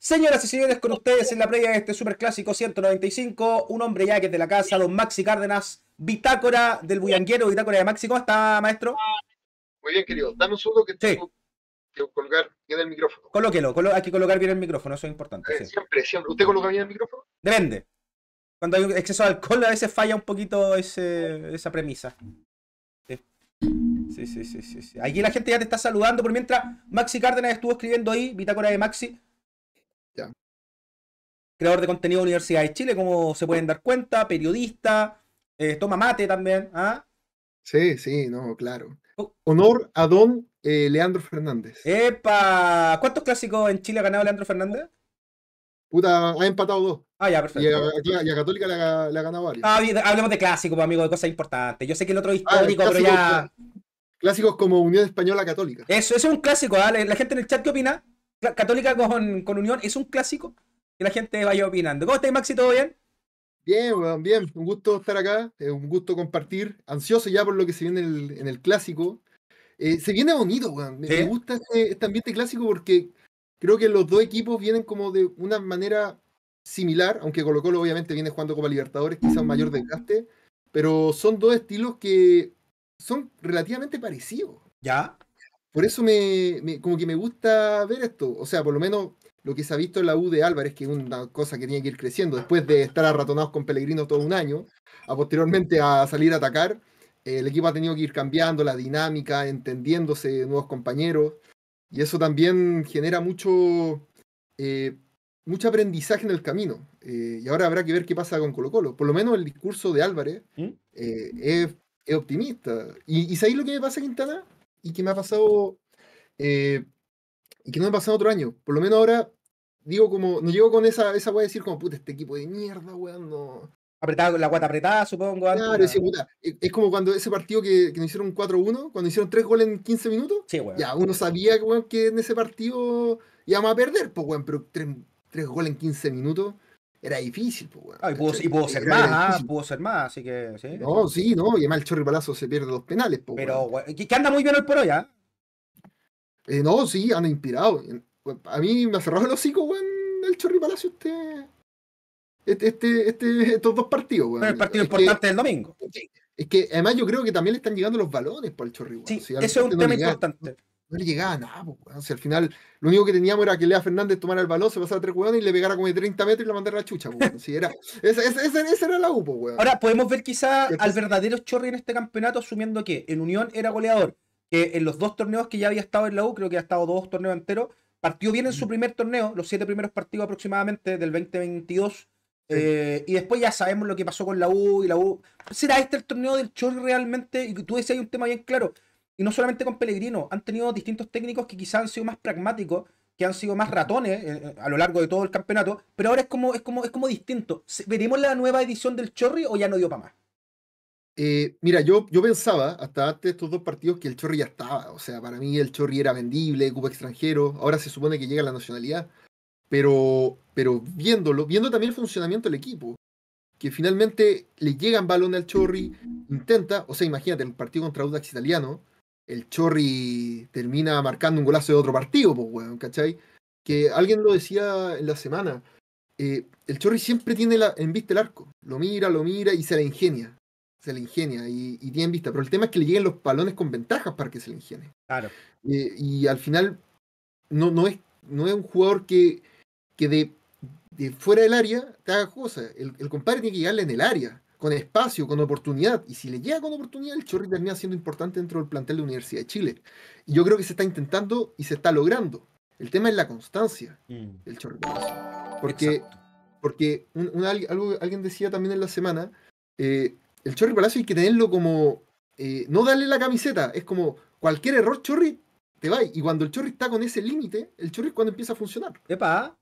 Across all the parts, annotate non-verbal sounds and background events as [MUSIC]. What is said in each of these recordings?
Señoras y señores, con ustedes en la previa de este clásico 195, un hombre ya que es de la casa, don Maxi Cárdenas, bitácora del Bullanguero, bitácora de Maxi. ¿Cómo está, maestro? Muy bien, querido. Dame un segundo que sí. tengo que colocar bien el micrófono. Colóquelo, hay que colocar bien el micrófono, eso es importante. Eh, siempre, siempre. ¿Usted coloca bien el micrófono? Depende. Cuando hay exceso de alcohol a veces falla un poquito esa premisa. Sí. Sí, sí, sí, sí, Aquí la gente ya te está saludando. Por mientras Maxi Cárdenas estuvo escribiendo ahí, bitácora de Maxi creador de contenido de Universidad de Chile, como se pueden dar cuenta, periodista, eh, toma mate también. ¿ah? Sí, sí, no, claro. Oh. Honor a don eh, Leandro Fernández. ¡Epa! ¿Cuántos clásicos en Chile ha ganado Leandro Fernández? Puta, ha empatado dos. Ah, ya, perfecto. Y a, Católica le ha, ganado varios. Ah, hablemos de clásicos, pues, amigo, de cosas importantes. Yo sé que el otro ah, histórico, pero ya. Clásicos como Unión Española Católica. Eso, eso es un clásico. Dale, ¿ah? La gente en el chat, ¿qué opina? Católica con Unión, ¿es un clásico? que la gente vaya opinando. ¿Cómo estás, Maxi? ¿Todo bien? Bien, bien. Un gusto estar acá, eh, un gusto compartir. Ansioso ya por lo que se viene en el, clásico. Eh, se viene bonito, weón. Me, gusta este, este ambiente clásico porque creo que los dos equipos vienen como de una manera similar, aunque Colo Colo obviamente viene jugando Copa Libertadores, quizá un mayor desgaste, pero son dos estilos que son relativamente parecidos. ¿Ya? Por eso me, como que me gusta ver esto. O sea, por lo menos lo que se ha visto en la U de Álvarez, que es una cosa que tiene que ir creciendo, después de estar arratonados con Pellegrino todo un año, a posteriormente a salir a atacar, el equipo ha tenido que ir cambiando la dinámica, entendiéndose nuevos compañeros, y eso también genera mucho, eh, mucho aprendizaje en el camino. Eh, y ahora habrá que ver qué pasa con Colo Colo. Por lo menos el discurso de Álvarez ¿Mm? eh, es, optimista. ¿Y, y sabéis lo que me pasa, Quintana? Y que me ha pasado... y que no me ha pasado otro año. Por lo menos ahora digo como, no llego con esa, esa voy de decir como, puta, este equipo de mierda, weón, no. con la guata apretada, supongo. Claro, sí, puta, es como cuando ese partido que, que nos hicieron 4-1, cuando hicieron 3 goles en 15 minutos, sí, ya uno sabía weón, que en ese partido íbamos a perder, pues weón, pero 3, goles en 15 minutos era difícil, pues, weón. Ah, y pudo, ser más, ah, pudo ser más, así que. ¿sí? No, sí, no, y además el Chorri Palazo se pierde los penales, pues. Pero, weón. que anda muy bien hoy por ya... Ah? ¿eh? no, sí, han inspirado a mí me ha cerrado el hocico, weón, el Chorri Palacio este, este, este, este estos dos partidos, weón. el partido importante del domingo. Es que además yo creo que también le están llegando los balones por el Chorri, Sí, eso es un tema importante. No, le llegaba nada, pues, weón. al final lo único que teníamos era que Lea Fernández tomara el balón, se pasara tres weones y le pegara como de 30 metros y la mandara a la chucha, pues, weón. Sí, era, esa, era la UPO, pues, weón. Ahora, podemos ver quizá al verdadero Chorri en este campeonato asumiendo que en Unión era goleador, que en los dos torneos que ya había estado en la U, creo que ha estado dos torneos enteros, partió bien en su primer torneo, los siete primeros partidos aproximadamente del 2022. Eh, y después ya sabemos lo que pasó con la U y la U. ¿Será este el torneo del Chorri realmente? Y tú decías hay un tema bien claro. Y no solamente con Pellegrino, han tenido distintos técnicos que quizás han sido más pragmáticos, que han sido más ratones eh, eh, a lo largo de todo el campeonato, pero ahora es como, es como, es como distinto. ¿Veremos la nueva edición del Chorri o ya no dio para más? Eh, mira, yo, yo pensaba hasta antes de estos dos partidos que el Chorri ya estaba. O sea, para mí el Chorri era vendible, cupo extranjero. Ahora se supone que llega la nacionalidad. Pero, pero viéndolo, viendo también el funcionamiento del equipo, que finalmente le llegan balones al Chorri, intenta, o sea, imagínate el partido contra Audax italiano, el Chorri termina marcando un golazo de otro partido, pues, ¿cachai? Que alguien lo decía en la semana, eh, el Chorri siempre tiene la, en vista el arco, lo mira, lo mira y se la ingenia, se le ingenia y, tiene vista. Pero el tema es que le lleguen los balones con ventajas para que se le ingenie. y al final, no, no, es, no es un jugador que, que de, fuera del área te haga cosas. El, compadre tiene que llegarle en el área, con espacio, con oportunidad. Y si le llega con oportunidad, el Chorri termina siendo importante dentro del plantel de la Universidad de Chile. Y yo creo que se está intentando y se está logrando. El tema es la constancia mm. del Chorri. Porque, porque alguien decía también en la semana. Eh, el Chorri Palacio hay que tenerlo como. Eh, no darle la camiseta, es como cualquier error, Chorri, te va. Y cuando el Chorri está con ese límite, el Chorri es cuando empieza a funcionar. ¡Epa!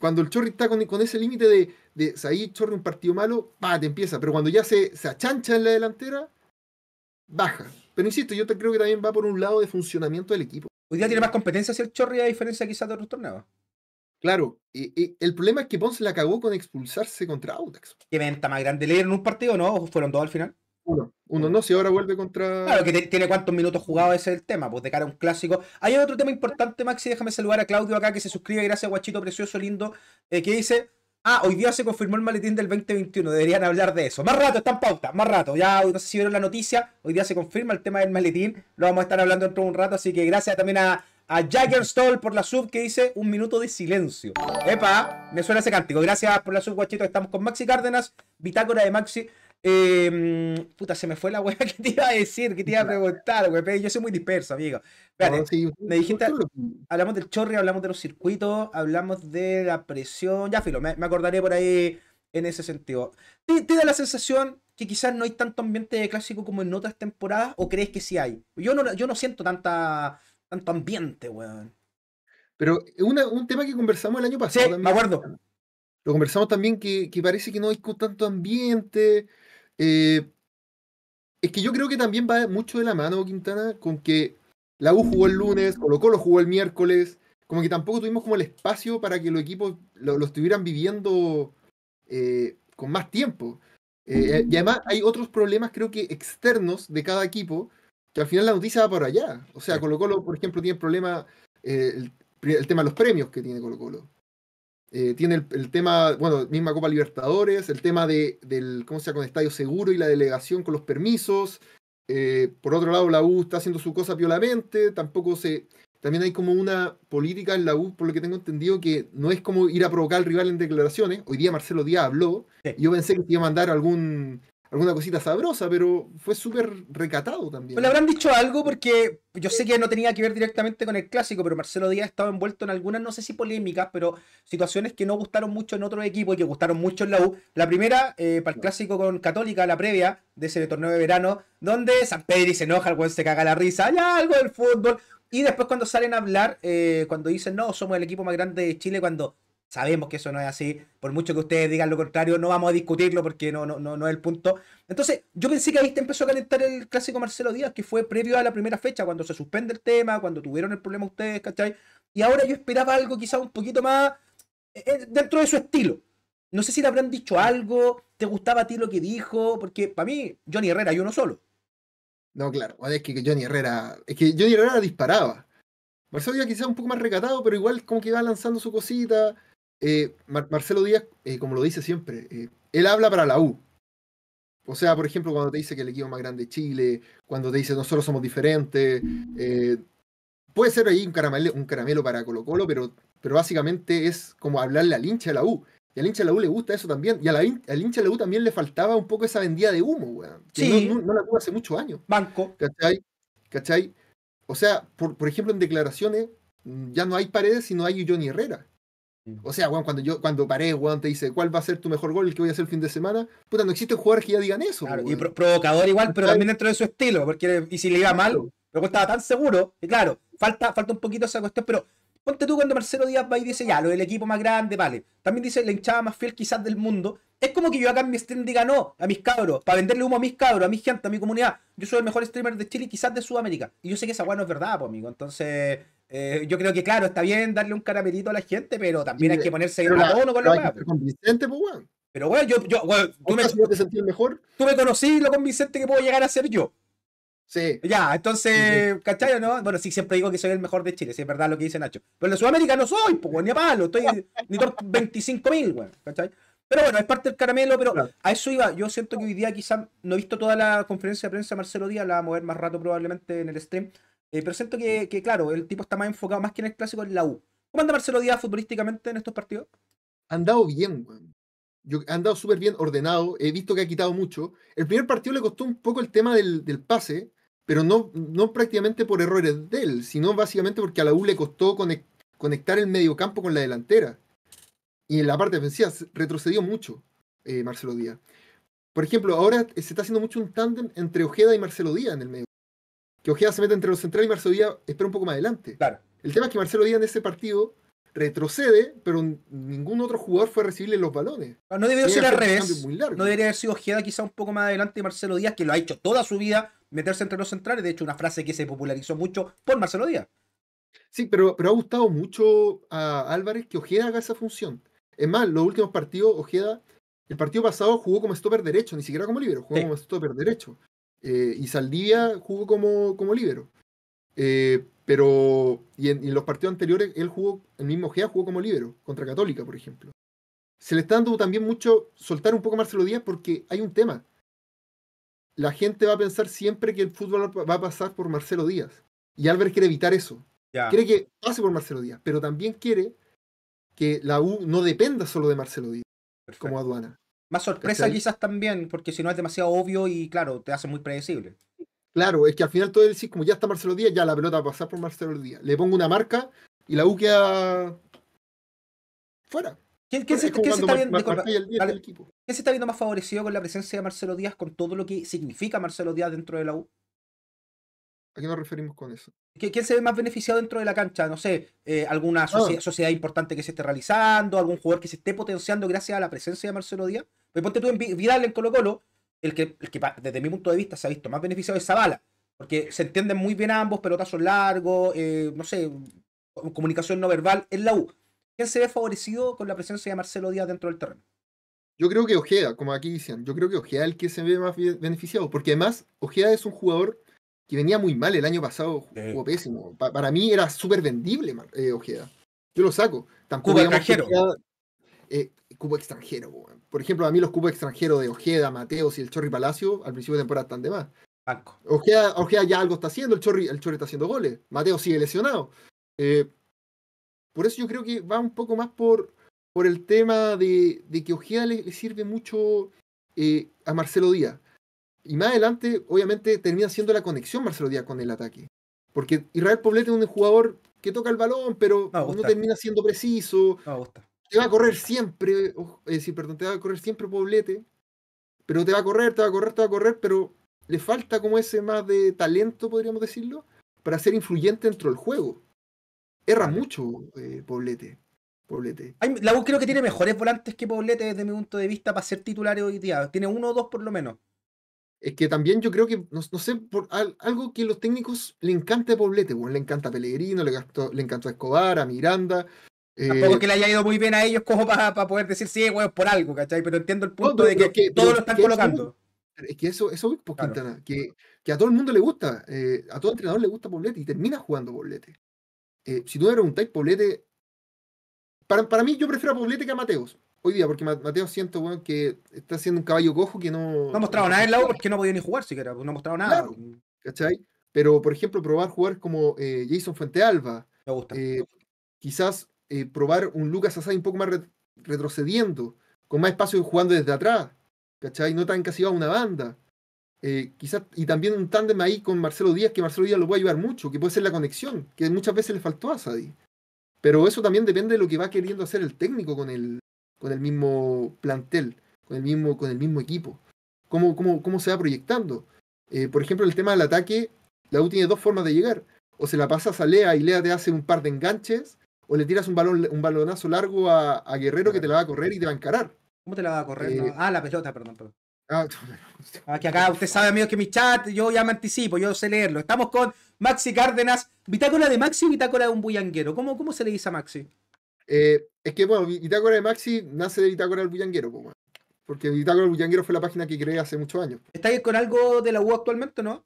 Cuando el Chorri está con, ese límite de, de ahí, Chorri, un partido malo, pa, te empieza. Pero cuando ya se, se achancha en la delantera, baja. Pero insisto, yo te creo que también va por un lado de funcionamiento del equipo. Hoy día tiene más competencia si el Chorri a diferencia quizás de otros torneos. Claro, y el problema es que Ponce la cagó con expulsarse contra Audax. ¿Qué venta más grande? ¿Le dieron un partido o no? ¿O fueron dos al final? Uno, uno mm. no, si ahora vuelve contra. Claro, que tiene cuántos minutos jugados, ese es el tema, pues de cara a un clásico. Hay otro tema importante, Maxi, déjame saludar a Claudio acá que se suscribe, gracias, guachito precioso, lindo, eh, que dice. Ah, hoy día se confirmó el maletín del 2021, deberían hablar de eso. Más rato, están pautas, pauta, más rato. Ya no sé si vieron la noticia, hoy día se confirma el tema del maletín, lo vamos a estar hablando dentro de un rato, así que gracias también a a Jagger Stall por la sub que dice un minuto de silencio. Epa, me suena ese cántico. Gracias por la sub, guachito. Estamos con Maxi Cárdenas, bitácora de Maxi. Em, puta, se me fue la weá que te iba a decir, que te iba a preguntar, wey Yo soy muy disperso amigo. Espérate, me dijiste, hablamos del chorri, hablamos de los circuitos, hablamos de la presión. Ya, filo, me, acordaré por ahí en ese sentido. ¿Te, da la sensación que quizás no hay tanto ambiente clásico como en otras temporadas? ¿O crees que sí hay? Yo yo no siento tanta tanto ambiente, weón. Pero eh, un tema que conversamos el año pasado sí, Me acuerdo. Lo conversamos también que, parece que no hay tanto ambiente. Eh, es que yo creo que también va mucho de la mano, Quintana, con que la U jugó el lunes, Colo Colo jugó el miércoles. Como que tampoco tuvimos como el espacio para que los equipos lo, estuvieran viviendo eh, con más tiempo. y además hay otros problemas, creo que externos de cada equipo, que al final la noticia va para allá. O sea, Colo Colo, por ejemplo, tiene problema eh, el, tema de los premios que tiene Colo Colo. Eh, tiene el, tema, bueno, misma Copa Libertadores, el tema del, ¿cómo se con Estadio Seguro y la delegación con los permisos. Eh, por otro lado, la U está haciendo su cosa violamente, tampoco se... También hay como una política en la U, por lo que tengo entendido, que no es como ir a provocar al rival en declaraciones. Hoy día Marcelo Díaz habló, yo pensé que iba a mandar algún alguna cosita sabrosa, pero fue súper recatado también. Le habrán dicho algo porque yo sé que no tenía que ver directamente con el clásico, pero Marcelo Díaz estaba envuelto en algunas, no sé si polémicas, pero situaciones que no gustaron mucho en otros equipos y que gustaron mucho en la U. La primera, eh, para el clásico con Católica, la previa de ese torneo de verano, donde San Pedro se enoja, el se caga la risa, hay algo del fútbol. Y después cuando salen a hablar, eh, cuando dicen, no, somos el equipo más grande de Chile, cuando Sabemos que eso no es así. Por mucho que ustedes digan lo contrario, no vamos a discutirlo porque no, no, no, no es el punto. Entonces, yo pensé que ahí te empezó a calentar el clásico Marcelo Díaz, que fue previo a la primera fecha, cuando se suspende el tema, cuando tuvieron el problema ustedes, ¿cachai? Y ahora yo esperaba algo quizá un poquito más eh, eh, dentro de su estilo. No sé si le habrán dicho algo, te gustaba a ti lo que dijo, porque para mí, Johnny Herrera y uno solo. No, claro, es que Johnny Herrera, es que Johnny Herrera disparaba. Marcelo Díaz quizá un poco más recatado, pero igual como que iba lanzando su cosita eh, Marcelo Díaz, eh, como lo dice siempre, eh, él habla para la U. O sea, por ejemplo, cuando te dice que el equipo más grande es Chile, cuando te dice nosotros somos diferentes, puede ser ahí un caramelo, un caramelo para Colo Colo, pero, pero básicamente es como hablarle al hincha de la U. Y al hincha de la U le gusta eso también. Y al hincha de la U también le faltaba un poco esa vendida de humo, no, la tuvo hace muchos años. Banco. ¿Cachai? O sea, por, por ejemplo, en declaraciones ya no hay Paredes, sino hay Johnny Herrera. O sea, cuando yo, cuando paré te dice cuál va a ser tu mejor gol, el que voy a hacer el fin de semana, puta, no existe jugadores que ya digan eso. y provocador igual, pero también dentro de su estilo, porque y si le iba mal, pero pues estaba tan seguro, y claro, falta, falta un poquito esa cuestión, pero ponte tú cuando Marcelo Díaz va y dice, ya, lo del equipo más grande, vale. También dice la hinchada más fiel quizás del mundo. Es como que yo acá en mi stream diga no a mis cabros, para venderle humo a mis cabros, a mi gente, a mi comunidad. Yo soy el mejor streamer de Chile quizás de Sudamérica. Y yo sé que esa weá no es verdad, pues, amigo. Entonces, eh, yo creo que, claro, está bien darle un caramelito a la gente, pero también hay que ponerse un tono con la pues, Pero, weón, yo, yo weón, tú, me, mejor? tú me conocí lo convincente que puedo llegar a ser yo. Sí. Ya, entonces, ¿cachai o no? Bueno, sí, siempre digo que soy el mejor de Chile, si es verdad lo que dice Nacho. Pero en Sudamérica no soy, pues, ni a palo, estoy [LAUGHS] ni por 25 mil, weón, ¿cachai? Pero bueno, es parte del caramelo, pero a eso iba. Yo siento que hoy día quizás no he visto toda la conferencia de prensa Marcelo Díaz, la va a mover más rato probablemente en el stream. Eh, pero siento que, claro, el tipo está más enfocado más que en el clásico en la U. ¿Cómo anda Marcelo Díaz futbolísticamente en estos partidos? Ha andado bien, weón. Ha andado súper bien ordenado. He visto que ha quitado mucho. El primer partido le costó un poco el tema del, pase, pero no, no prácticamente por errores de él, sino básicamente porque a la U le costó conectar el mediocampo con la delantera. Y en la parte defensiva retrocedió mucho eh, Marcelo Díaz. Por ejemplo, ahora se está haciendo mucho un tándem entre Ojeda y Marcelo Díaz en el medio que Ojeda se meta entre los centrales y Marcelo Díaz espera un poco más adelante. Claro. El tema es que Marcelo Díaz en ese partido retrocede, pero ningún otro jugador fue a recibirle los balones. No, debería ser al revés. No debería haber sido Ojeda quizá un poco más adelante y Marcelo Díaz, que lo ha hecho toda su vida, meterse entre los centrales. De hecho, una frase que se popularizó mucho por Marcelo Díaz. Sí, pero, pero ha gustado mucho a Álvarez que Ojeda haga esa función. Es más, los últimos partidos, Ojeda, el partido pasado jugó como stopper derecho, ni siquiera como libero, jugó como stopper derecho. Eh, y Saldivia jugó como, como líbero. Eh, pero y en, los partidos anteriores él jugó, el mismo Gea jugó como líbero, contra Católica, por ejemplo. Se le está dando también mucho soltar un poco a Marcelo Díaz porque hay un tema. La gente va a pensar siempre que el fútbol va a pasar por Marcelo Díaz. Y Álvarez quiere evitar eso. Quiere que pase por Marcelo Díaz, pero también quiere que la U no dependa solo de Marcelo Díaz como aduana. Más sorpresa quizás también, porque si no es demasiado obvio y claro, te hace muy predecible. Claro, es que al final todo decís, como ya está Marcelo Díaz, ya la pelota va a pasar por Marcelo Díaz. Le pongo una marca y la U queda fuera. ¿Quién se está viendo más favorecido con la presencia de Marcelo Díaz, con todo lo que significa Marcelo Díaz dentro de la U? ¿A qué nos referimos con eso? ¿Quién se ve más beneficiado dentro de la cancha? No sé, eh, alguna ah. sociedad importante que se esté realizando, algún jugador que se esté potenciando gracias a la presencia de Marcelo Díaz. Pues ponte tú en Vidal en Colo Colo, el que, desde mi punto de vista se ha visto más beneficiado es Zavala, porque se entienden muy bien ambos, pelotazos largos, eh, no sé, comunicación no verbal es la U. ¿Quién se ve favorecido con la presencia de Marcelo Díaz dentro del terreno? Yo creo que Ojeda, como aquí dicen, yo creo que Ojeda es el que se ve más beneficiado, porque además Ojeda es un jugador que venía muy mal el año pasado, jugó pésimo. para mí era súper vendible, eh, Ojeda. Yo lo saco. Tampoco cubo extranjero. Eh, cubo extranjero, Por ejemplo, a mí los cupos extranjeros de Ojeda, Mateos y el Chorri Palacio al principio de temporada están de más. Ojeda, ya algo está haciendo, el Chorri, el está haciendo goles. Mateo sigue lesionado. Eh, por eso yo creo que va un poco más por, por el tema de, que Ojeda le, sirve mucho a Marcelo Díaz. Y más adelante, obviamente, termina siendo la conexión Marcelo Díaz con el ataque. Porque Israel Poblete es un jugador que toca el balón, pero no, termina siendo preciso. te va a correr siempre, eh, perdón, te va a correr siempre Poblete, pero te va a correr, te va a correr, te va a correr, pero le falta como ese más de talento, podríamos decirlo, para ser influyente dentro del juego. Erra mucho eh, Poblete. Poblete. la U creo que tiene mejores volantes que Poblete desde mi punto de vista para ser titular hoy día. Tiene uno o dos por lo menos es que también yo creo que, no, sé, algo que los técnicos le encanta Poblete, bueno, pues, le encanta a Pellegrino, le, encanta Escobar, a Miranda. Eh, Tampoco que le haya ido muy bien a ellos cojo para, poder decir, sí, weón, por algo, ¿cachai? Pero entiendo el punto de que, todos lo están colocando. es que eso, eso por pues, Quintana, que, a todo el mundo le gusta, eh, a todo entrenador le gusta Poblete y termina jugando Poblete. Eh, si tú me preguntáis, Poblete, para, para mí yo prefiero a Poblete que a Mateos hoy día, porque Mateo siento, que está haciendo un caballo cojo que no. No ha mostrado nada en la U porque no podía ni jugar siquiera, pues, no ha mostrado nada. ¿Cachai? Pero, por ejemplo, probar jugar como eh, Jason Fuentealba. Me gusta. Eh, quizás eh, probar un Lucas Asai un poco más retrocediendo, con más espacio jugando desde atrás. ¿Cachai? No tan casi a una banda. quizás, y también un tándem ahí con Marcelo Díaz, que Marcelo Díaz lo puede ayudar mucho, que puede ser la conexión, que muchas veces le faltó a Sadi. Pero eso también depende de lo que va queriendo hacer el técnico con el, con el mismo plantel, con el mismo, con el mismo equipo. ¿Cómo, cómo, se va proyectando? Eh, por ejemplo, el tema del ataque, la U tiene dos formas de llegar. O se la pasas a Lea y Lea te hace un par de enganches, o le tiras un, balón, un balonazo largo a, Guerrero que te la va a correr y te va a encarar. ¿Cómo te la va a correr? Eh, ah, la pelota, perdón, perdón. Ah, [LAUGHS] ah, que acá usted sabe, amigos, que mi chat, yo ya me anticipo, yo sé leerlo. Estamos con Maxi Cárdenas, bitácora de Maxi, bitácora de un bullanguero. ¿Cómo, cómo se le dice a Maxi? Eh, es que, bueno, Bitácora de Maxi nace de Bitácora del Bullanguero, Porque Bitácora del Bullanguero fue la página que creé hace muchos años. ¿Estás con algo de la U actualmente, no?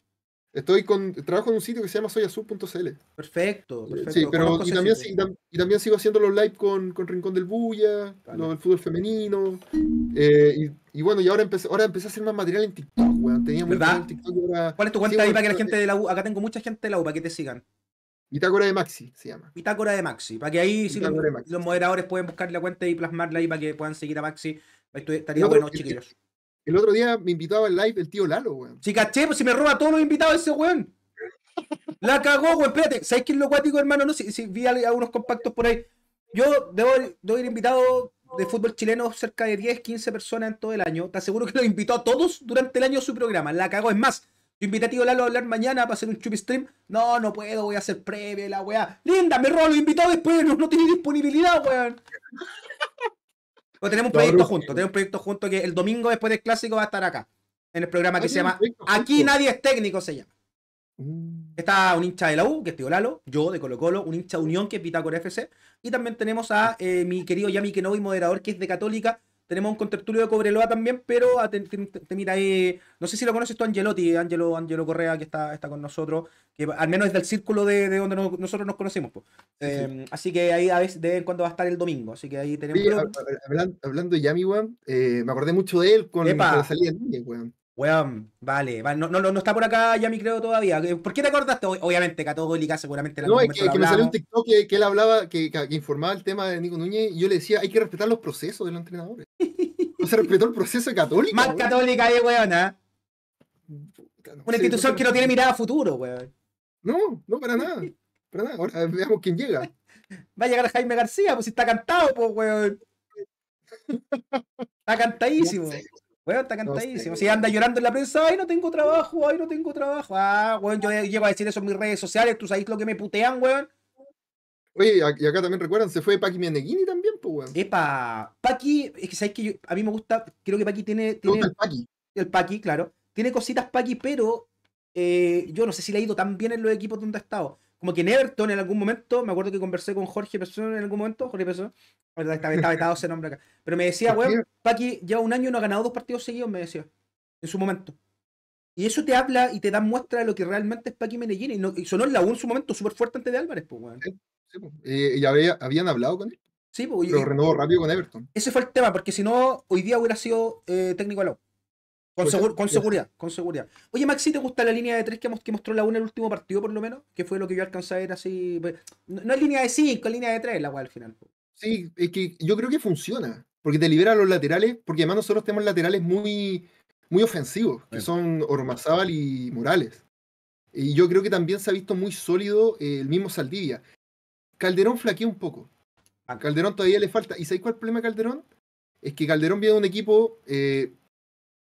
Estoy con, trabajo en un sitio que se llama soyazul.cl. Perfecto, eh, perfecto. Sí, pero y también, y también, sigo haciendo los live con, con Rincón del Bulla, lo del fútbol femenino. Eh, y, bueno, y ahora empecé, ahora empecé a hacer más material en TikTok, weón. Tenía en TikTok. Ahora, ¿Cuál es tu cuenta ahí para que la gente de la U, acá tengo mucha gente de la U, para que te sigan? Bitácora de Maxi se llama. Bitácora de Maxi, para que ahí los, moderadores pueden buscar la cuenta y plasmarla ahí para que puedan seguir a Maxi. Estaría bueno, chiquillos. El, otro día me invitaba al live el tío Lalo, weón. Sí, caché, pues si me roba a todos los invitados ese weón. La cagó, weón. Espérate, ¿sabes qué es lo cuático, hermano? No, si, vi algunos compactos por ahí. Yo debo, de ir invitado de fútbol chileno cerca de 10, 15 personas en todo el año. Te aseguro que los invitó a todos durante el año su programa. La cagó, es más yo invité a tío Lalo a hablar mañana para hacer un chupi stream. No, no puedo, voy a hacer previa la weá. Linda, me robo Invitado invitados después, no, no tiene disponibilidad, weón. Pero [LAUGHS] tenemos un proyecto junto, tenemos un proyecto junto que el domingo después del clásico va a estar acá. En el programa que se llama Aquí nadie es técnico, se llama. Mm. Está un hincha de la U, que es Tío Lalo, yo de Colo Colo, un hincha de Unión, que es Pitácora FC, y también tenemos a eh, mi querido Yami Kenobi, moderador, que es de Católica, tenemos un contertulio de Cobreloa también, pero te, mira ahí, eh, no sé si lo conoces tú, Angelotti, Angelo, Angelo Correa, que está, está con nosotros, que al menos es del círculo de, donde nosotros nos conocemos. Em, así que ahí a veces, de vez en cuando va a estar el domingo, así que ahí tenemos... hablando, de Yami, eh, me acordé mucho de él con, la salida de Yami. weón. Weón, vale, No, está por acá ya mi creo todavía. Eh, ¿Por qué te acordaste? Obviamente, Católica seguramente la No, es que, me salió un TikTok que, él hablaba, que, informaba el tema de Nico Núñez, y yo le decía, hay que respetar los procesos de los entrenadores. No se respetó el proceso de Católica. Más Católica ahí, eh, weón, ¿ah? Una institución que no tiene mirada a futuro, weón. No, no, para nada. Para nada. Ahora veamos quién llega. [LAUGHS] Va a llegar Jaime García, pues si está cantado, pues, weón. [LAUGHS] Está cantadísimo. Weón, está cantadísimo. Si anda llorando en la prensa, ay, no tengo trabajo, ay, no tengo trabajo. Ah, weón, yo llevo a decir eso en mis redes sociales, tú sabes lo que me putean, weón. Oye, y acá también recuerdan, se fue Paqui Mianeghini también, pues, weón. Epa, Paqui, es que sabes que a mí me gusta, creo que Paqui tiene. tiene el Paqui. El Paqui, claro. Tiene cositas Paqui, pero eh, yo no sé si le ha ido tan bien en los equipos donde ha estado como que en Everton en algún momento, me acuerdo que conversé con Jorge Pesón en algún momento, Jorge Pesón, verdad, está vetado ese nombre acá, pero me decía, weón, Paqui lleva un año y no ha ganado dos partidos seguidos, me decía, en su momento. Y eso te habla y te da muestra de lo que realmente es Paqui Medellín. Y, sonó en la U en su momento súper fuerte antes de Álvarez, pues, weón. Pues, y habían hablado con él. Sí, pues. Pero renovó rápido con Everton. Ese fue el tema, porque si no, hoy día hubiera sido eh, técnico de la con, seguridad, con seguridad. Oye, Maxi, ¿te gusta la línea de tres que, mostró la 1 en el último partido, por lo menos? Que fue lo que yo alcanzé a ver así. Pues, no, es línea de cinco, es línea de tres la cual al final. Sí, es que yo creo que funciona. Porque te libera los laterales, porque además nosotros tenemos laterales muy, muy ofensivos, que son Ormazábal y Morales. Y yo creo que también se ha visto muy sólido eh, el mismo Saldivia. Calderón flaquea un poco. A ah. Calderón todavía le falta. ¿Y sabéis cuál es el problema Calderón? Es que Calderón viene de un equipo eh,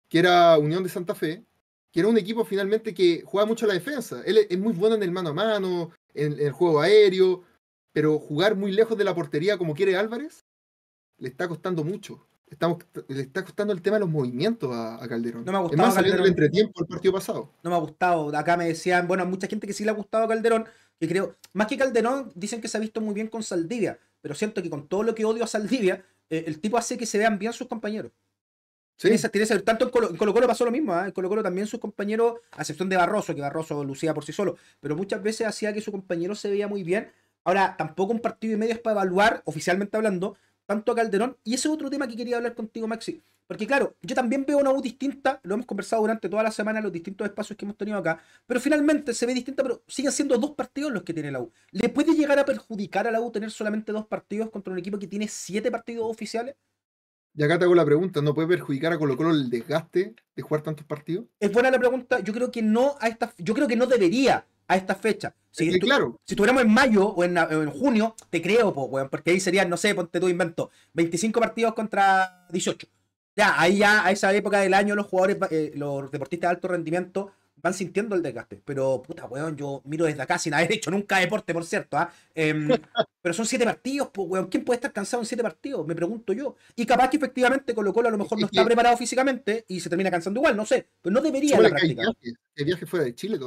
que era Unión de Santa Fe, que era un equipo finalmente que juega mucho la defensa. Él es muy bueno en el mano a mano, en, el juego aéreo, pero jugar muy lejos de la portería como quiere Álvarez le está costando mucho. le está costando el tema de los movimientos a, Calderón. No me ha gustado. Es más, el entretiempo el partido pasado. No me ha gustado. Acá me decían, bueno, mucha gente que sí le ha gustado a Calderón, que creo, más que Calderón, dicen que se ha visto muy bien con Saldivia, pero siento que con todo lo que odio a Saldivia, eh, el tipo hace que se vean bien sus compañeros. Sí. Tiene tanto en Colo, Colo, pasó lo mismo, ¿eh? en Colo Colo también su compañero, a excepción de Barroso, que Barroso lucía por sí solo, pero muchas veces hacía que su compañero se veía muy bien. Ahora, tampoco un partido y medio es para evaluar, oficialmente hablando, tanto a Calderón. Y ese es otro tema que quería hablar contigo, Maxi. Porque claro, yo también veo una U distinta, lo hemos conversado durante toda la semana en los distintos espacios que hemos tenido acá, pero finalmente se ve distinta, pero siguen siendo dos partidos los que tiene la U. ¿Le puede llegar a perjudicar a la U tener solamente dos partidos contra un equipo que tiene siete partidos oficiales? Y acá te hago la pregunta, ¿no puede perjudicar a Colo Colo el desgaste de jugar tantos partidos? Es buena la pregunta, yo creo que no a esta, yo creo que no debería a esta fecha. Si, eh, estuviéramos en mayo o en, junio, te creo, po, porque ahí serían, no sé, ponte tu invento, 25 partidos contra 18. Ya, ahí ya, a esa época del año, los jugadores, eh, los deportistas de alto rendimiento van sintiendo el desgaste. Pero, puta, weón, yo miro desde acá sin haber [LAUGHS] hecho nunca deporte, por cierto. ¿ah? Em, [LAUGHS] pero son siete partidos, weón. ¿Quién puede estar cansado en siete partidos? Me pregunto yo. Y capaz que efectivamente Colo Colo a lo mejor no está preparado físicamente y se termina cansando igual, no sé. Pero no debería la práctica. El viaje, fuera de Chile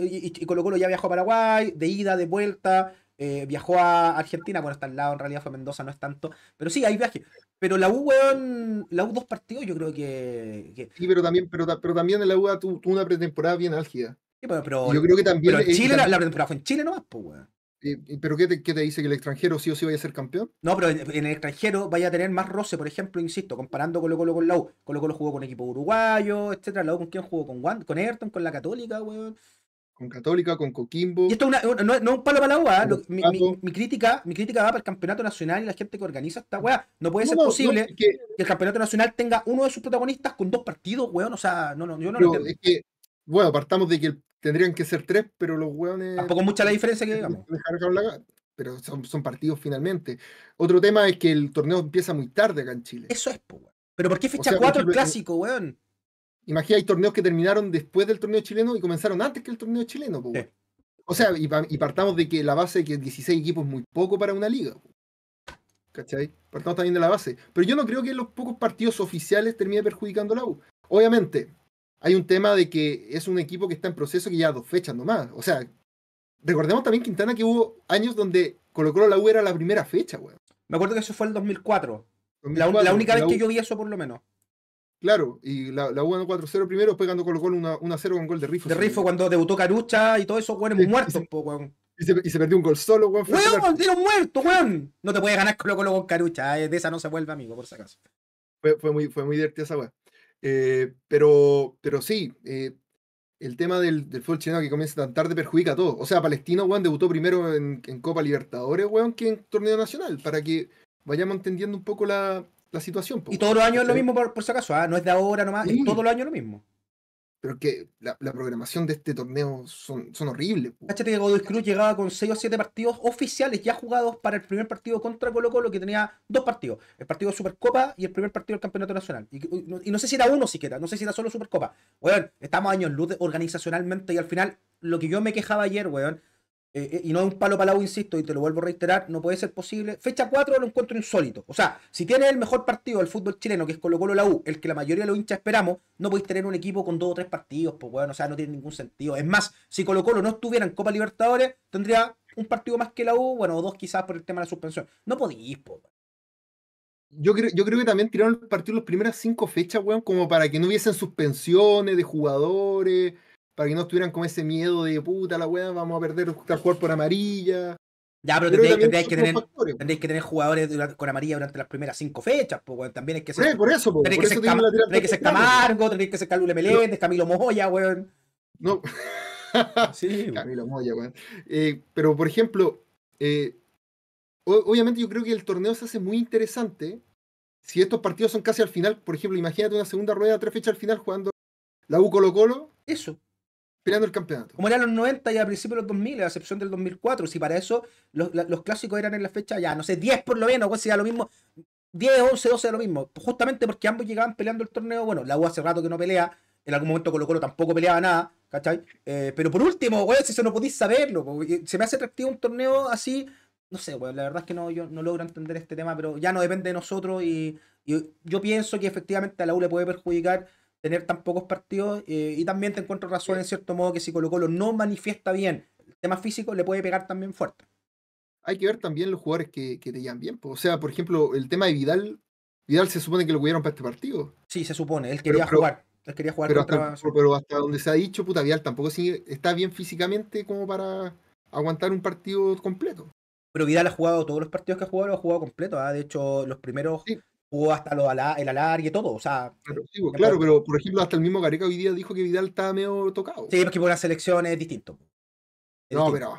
Y, y Colo Colo ya viajó a Paraguay, de ida, de vuelta. Eh, viajó a Argentina, bueno, está al lado, en realidad fue Mendoza, no es tanto. Pero sí, hay viaje. Pero la U, weón, la U dos partidos, yo creo que. Sí, pero también, pero, pero también en la U ah, tuvo, una pretemporada bien álgida. pero, yo creo que también. en Chile, la, pretemporada fue en Chile nomás, pues, weón. ¿Pero qué te, dice? ¿Que el extranjero sí o sí vaya a ser campeón? No, pero en, el extranjero vaya a tener más roce, por ejemplo, insisto, comparando Colo Colo con la U. Colo Colo jugó con equipo uruguayo, etcétera. La U con quién jugó, con con Ayrton, con la Católica, weón con Católica, con Coquimbo. Y esto no, es un palo para la UA. mi, crítica, mi crítica va para el campeonato nacional y la gente que organiza esta weá. No puede ser posible que, el campeonato nacional tenga uno de sus protagonistas con dos partidos, weón. O sea, no, no, yo no lo entiendo. Es que, bueno, partamos de que tendrían que ser tres, pero los weones. Tampoco mucha la diferencia que digamos. Pero son, partidos finalmente. Otro tema es que el torneo empieza muy tarde acá en Chile. Eso es, weón. Pero ¿por qué fecha cuatro 4 el clásico, weón? Imagina, hay torneos que terminaron después del torneo chileno y comenzaron antes que el torneo chileno. O sea, y, partamos de que la base de que 16 equipos es muy poco para una liga. ¿Cachai? Partamos también de la base. Pero yo no creo que los pocos partidos oficiales termine perjudicando a la U. Obviamente, hay un tema de que es un equipo que está en proceso que ya dos fechas nomás. O sea, recordemos también, Quintana, que hubo años donde colocó la U era la primera fecha, weón. Me acuerdo que eso fue el 2004. la, única vez que yo vi eso, por lo menos. Claro, y la, la U ganó 4-0 primero, después ganó Colo Colo 1-0 con gol de Rifo. De Rifo cuando debutó Carucha y todo eso, hueones muerto, po, weón. Y se, y se, perdió un gol solo, weón. ¡Weón, un muerto, weón! No te puedes ganar Colo Colo con Carucha, eh, de esa no se vuelve amigo, por si acaso. Fue, muy, fue muy divertida esa weón. Eh, pero, pero sí, eh, el tema del, del, fútbol chileno que comienza tan tarde perjudica a todos. O sea, Palestino, weón, debutó primero en, en Copa Libertadores, weón, que en Torneo Nacional, para que vayamos entendiendo un poco la, la situación. y todos los años es lo mismo, por, si acaso, ¿ah? no es de ahora nomás, es todos los años lo mismo. Pero es que la, programación de este torneo son, horribles. que Godoy Cruz llegaba con 6 o 7 partidos oficiales ya jugados para el primer partido contra Colo Colo, que tenía dos partidos: el partido de Supercopa y el primer partido del Campeonato Nacional. Y, no sé si era uno siquiera, no sé si era solo Supercopa. Weón, estamos años luz organizacionalmente y al final, lo que yo me quejaba ayer, weón, eh, eh, y no es un palo para insisto, y te lo vuelvo a reiterar, no puede ser posible. Fecha 4 lo encuentro insólito. O sea, si tienes el mejor partido del fútbol chileno, que es Colo Colo la U, el que la mayoría de los hinchas esperamos, no podéis tener un equipo con dos o tres partidos, pues bueno, o sea, no tiene ningún sentido. Es más, si Colo Colo no estuviera en Copa Libertadores, tendría un partido más que la U, bueno, o dos quizás por el tema de la suspensión. No podéis, pues. Yo creo, yo creo que también tiraron el partido las primeras cinco fechas, weón, como para que no hubiesen suspensiones de jugadores para que no estuvieran con ese miedo de puta la weá, vamos a perder tal cual por amarilla. Ya, pero, pero tendréis, que tener, que tener, jugadores con amarilla durante las primeras cinco fechas, pues también es que ser. Eh, por eso, que ser Camargo, tendréis que ser Carlos Meléndez, Camilo Moya, weón. No. [LAUGHS] sí, Camilo Moya, weón. Eh, pero por ejemplo, eh, obviamente yo creo que el torneo se hace muy interesante. Si estos partidos son casi al final, por ejemplo, imagínate una segunda rueda, tres fechas al final jugando la U Colo Colo. Eso peleando el campeonato. Como eran los 90 y a principios de los 2000, a excepción del 2004, si para eso los, clásicos eran en la fecha ya, no sé, 10 por lo menos, o pues, sea, lo mismo, 10, 11, 12 lo mismo, justamente porque ambos llegaban peleando el torneo, bueno, la U hace rato que no pelea, en algún momento Colo Colo tampoco peleaba nada, ¿cachai? Eh, pero por último, güey si eso no podéis saberlo, porque se me hace atractivo un torneo así, no sé, la verdad es que no, yo no logro entender este tema, pero ya no depende de nosotros y yo pienso que efectivamente a la U le puede perjudicar tener tan pocos partidos. Eh, y también te encuentro razón en cierto modo que si Colo Colo no manifiesta bien el tema físico, le puede pegar también fuerte. Hay que ver también los jugadores que, que te llevan bien. O sea, por ejemplo, el tema de Vidal. Vidal se supone que lo cuidaron para este partido. Sí, se supone. Él quería jugar. Él quería jugar pero hasta, hasta donde se ha dicho, puta, Vidal tampoco está bien físicamente como para aguantar un partido completo. Pero Vidal ha jugado todos los partidos que ha jugado, lo ha jugado completo. ¿ah? De hecho, los primeros jugó hasta lo, el y todo. O sea, claro, pues, pero por ejemplo, hasta el mismo Gareca hoy día dijo que Vidal está medio tocado. Sí, porque por las selecciones es distinto. no, pero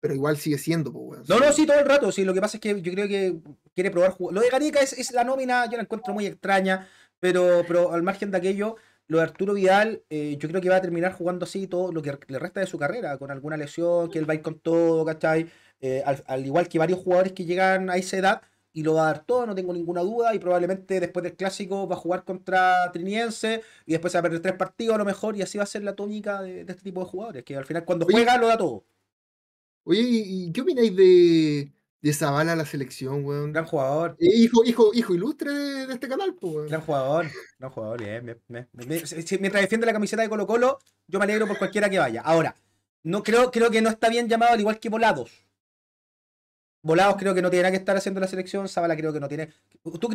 pero igual sigue siendo. Pues, No, no, sí, todo el rato. Sí, lo que pasa es que yo creo que quiere probar Lo de Gareca es, la nómina, yo la encuentro muy extraña, pero, pero al margen de aquello, lo de Arturo Vidal, eh, yo creo que va a terminar jugando así todo lo que le resta de su carrera, con alguna lesión, que él va a ir con todo, ¿cachai? Eh, al, igual que varios jugadores que llegan a esa edad, y lo va a dar todo, no tengo ninguna duda. Y probablemente después del clásico va a jugar contra Triniense y después se va a perder tres partidos a lo mejor. Y así va a ser la tónica de, este tipo de jugadores, que al final cuando juega lo da todo. Oye, ¿y qué opináis de, de Zavala la selección, weón? Gran jugador. Eh, hijo, hijo, hijo ilustre de, este canal, Gran jugador, gran jugador, mientras defiende la camiseta de Colo Colo, yo me alegro por cualquiera que vaya. Ahora, no creo, creo que no está bien llamado al igual que Volados Volados creo que no tiene que estar haciendo la selección. Zabala creo que no tiene. ¿Tú, tú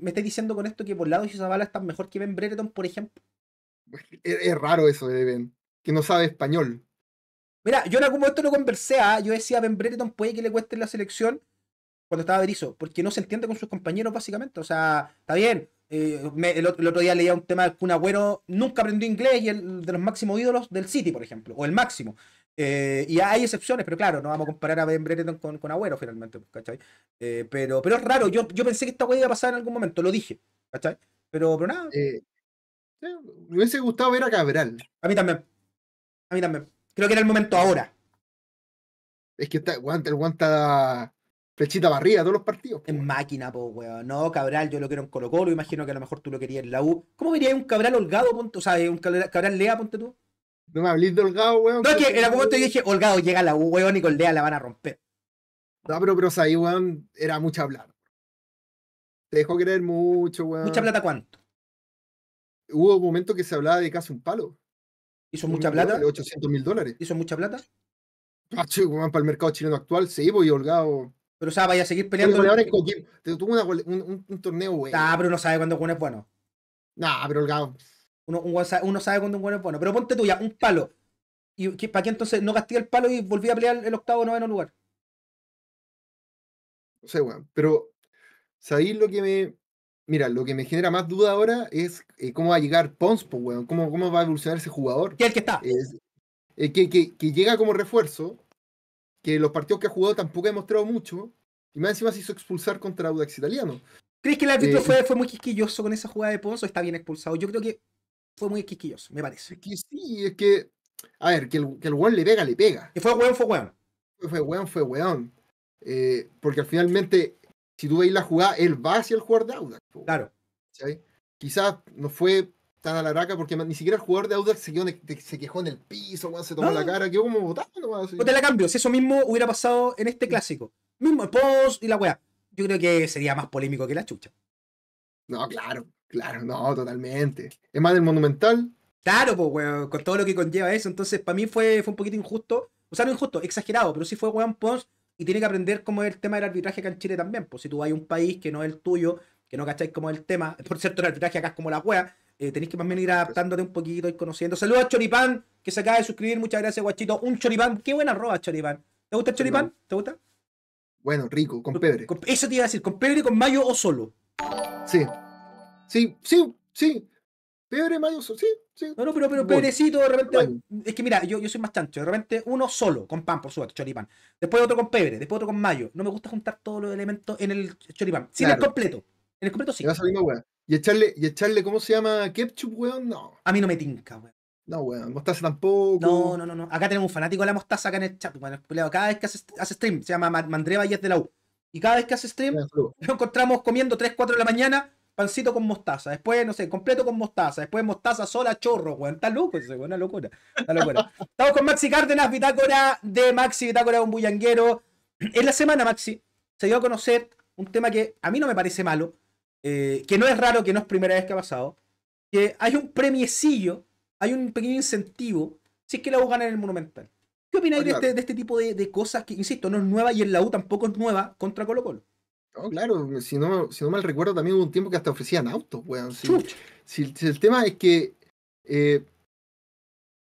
me estás diciendo con esto que Volados y Zabala están mejor que Ben Brereton, por ejemplo? Es, raro eso de Ben, que no sabe español. Mira, yo en algún momento lo conversé. ¿ah? Yo decía, Ben Brereton puede que le cueste la selección cuando estaba Berizzo, porque no se entiende con sus compañeros, básicamente. O sea, está bien. Eh, el, otro, día leía un tema de un Agüero, nunca aprendió inglés y el de los máximos ídolos del City, por ejemplo, o el máximo. Eh, y hay excepciones, pero claro, no vamos a comparar a Ben Brereton con, Agüero finalmente, pues, ¿cachai? Eh, pero, pero es raro, yo, yo pensé que esta weá iba a pasar en algún momento, lo dije, ¿cachai? Pero, pero nada. Eh, me hubiese gustado ver a Cabral. A mí también. A mí también. Creo que era el momento ahora. Es que está, aguanta, aguanta flechita barrida todos los partidos. En pues. máquina, po, weón. No, Cabral, yo lo quiero en Colo Colo, imagino que a lo mejor tú lo querías en la U. ¿Cómo verías un Cabral holgado, ponte, o sea, un Cabral, Cabral Lea, ponte tú? No me hablís de Holgado, weón. No, es que en algún momento dije, Holgado llega la U, weón, y Coldea la van a romper. No, pero ahí, weón, era mucha plata. Te dejó creer mucho, weón. ¿Mucha plata cuánto? Hubo un momento que se hablaba de casi un palo. ¿Hizo mucha plata? 800 mil dólares. ¿Hizo mucha plata? Ah, weón, para el mercado chileno actual, sí, y Holgado. Pero, o sea, vaya a seguir peleando. Pero, en Te Tuvo un, un, torneo, weón. Ah, pero no sabe cuándo es bueno. Nah, pero Holgado. Uno, uno sabe cuando un bueno es bueno. Pero ponte tú ya, un palo. ¿Y para qué entonces no castiga el palo y volví a pelear el octavo o noveno lugar? No sé, weón. Pero, ¿sabéis lo que me. Mira, lo que me genera más duda ahora es eh, cómo va a llegar Pons, pues, weón. Cómo, ¿Cómo, va a evolucionar ese jugador? Que el que está. Eh, que, que, llega como refuerzo, que los partidos que ha jugado tampoco ha demostrado mucho, y más encima se hizo expulsar contra Audax Italiano. ¿Crees que el árbitro eh, fue, fue muy quisquilloso con esa jugada de Pons o está bien expulsado? Yo creo que fue muy quisquilloso, me parece. Es que sí, es que. A ver, que el, que weón le pega, le pega. Que fue weón, fue weón. Fue weón, fue weón. Eh, porque finalmente, si tú veis la jugada, él va hacia el jugador de Audax. claro. Quizás no fue tan a la raca porque ni siquiera el jugador de Audax se, quejó en el piso, se tomó la cara, quedó como botado. no te la cambio, si eso mismo hubiera pasado en este clásico. Mismo el post y la weá. Yo creo que sería más polémico que la chucha. No, claro. Claro, no, totalmente. Es más del Monumental. Claro, pues, weón, con todo lo que conlleva eso. Entonces, para mí fue, fue un poquito injusto. O sea, no injusto, exagerado, pero sí fue, weón, post. Y tiene que aprender cómo es el tema del arbitraje acá en Chile también. Pues si tú vas a un país que no es el tuyo, que no cacháis cómo es el tema. [LAUGHS] Por cierto, el arbitraje acá es como la wea. Eh, tenéis que más bien ir adaptándote un poquito y conociendo. Saludos a Choripán, que se acaba de suscribir. Muchas gracias, guachito. Un Choripán. Qué buena roba, Choripán. ¿Te gusta el Choripán? ¿Te gusta? Bueno, rico, con pebre. Eso te iba a decir, con pebre, con mayo o solo. Sí. Sí, sí, sí. Pebre, mayo, sí, sí. No, no, pero, pero pebrecito, de repente. Es que mira, yo, yo soy más chancho. De repente uno solo, con pan, por supuesto, choripán. Después otro con pebre, después otro con mayo. No me gusta juntar todos los elementos en el choripán. Sí, en el completo. En el completo sí. y echarle, y echarle, ¿cómo se llama? ¿Ketchup, weón? No. A mí no me tinca, weón. No, weón, mostaza tampoco. No, no, no, no. Acá tenemos un fanático de la mostaza acá en el chat, weón. Cada vez que hace, stream, se llama y es de la U. Y cada vez que hace stream, nos encontramos comiendo 3, 4 de la mañana pancito con mostaza, después, no sé, completo con mostaza, después mostaza sola, chorro, weón. Está loco es una locura. Una locura. [LAUGHS] Estamos con Maxi Cárdenas, bitácora de Maxi, bitácora de un bullanguero. En la semana, Maxi, se dio a conocer un tema que a mí no me parece malo, eh, que no es raro, que no es primera vez que ha pasado, que hay un premiecillo, hay un pequeño incentivo, si es que la U gana en el Monumental. ¿Qué opináis de, este, este, tipo de, de cosas que, insisto, no es nueva y en la U tampoco es nueva contra Colo Colo? claro, si no, si no mal recuerdo, también hubo un tiempo que hasta ofrecían autos, weón. Si, el tema es que. Eh,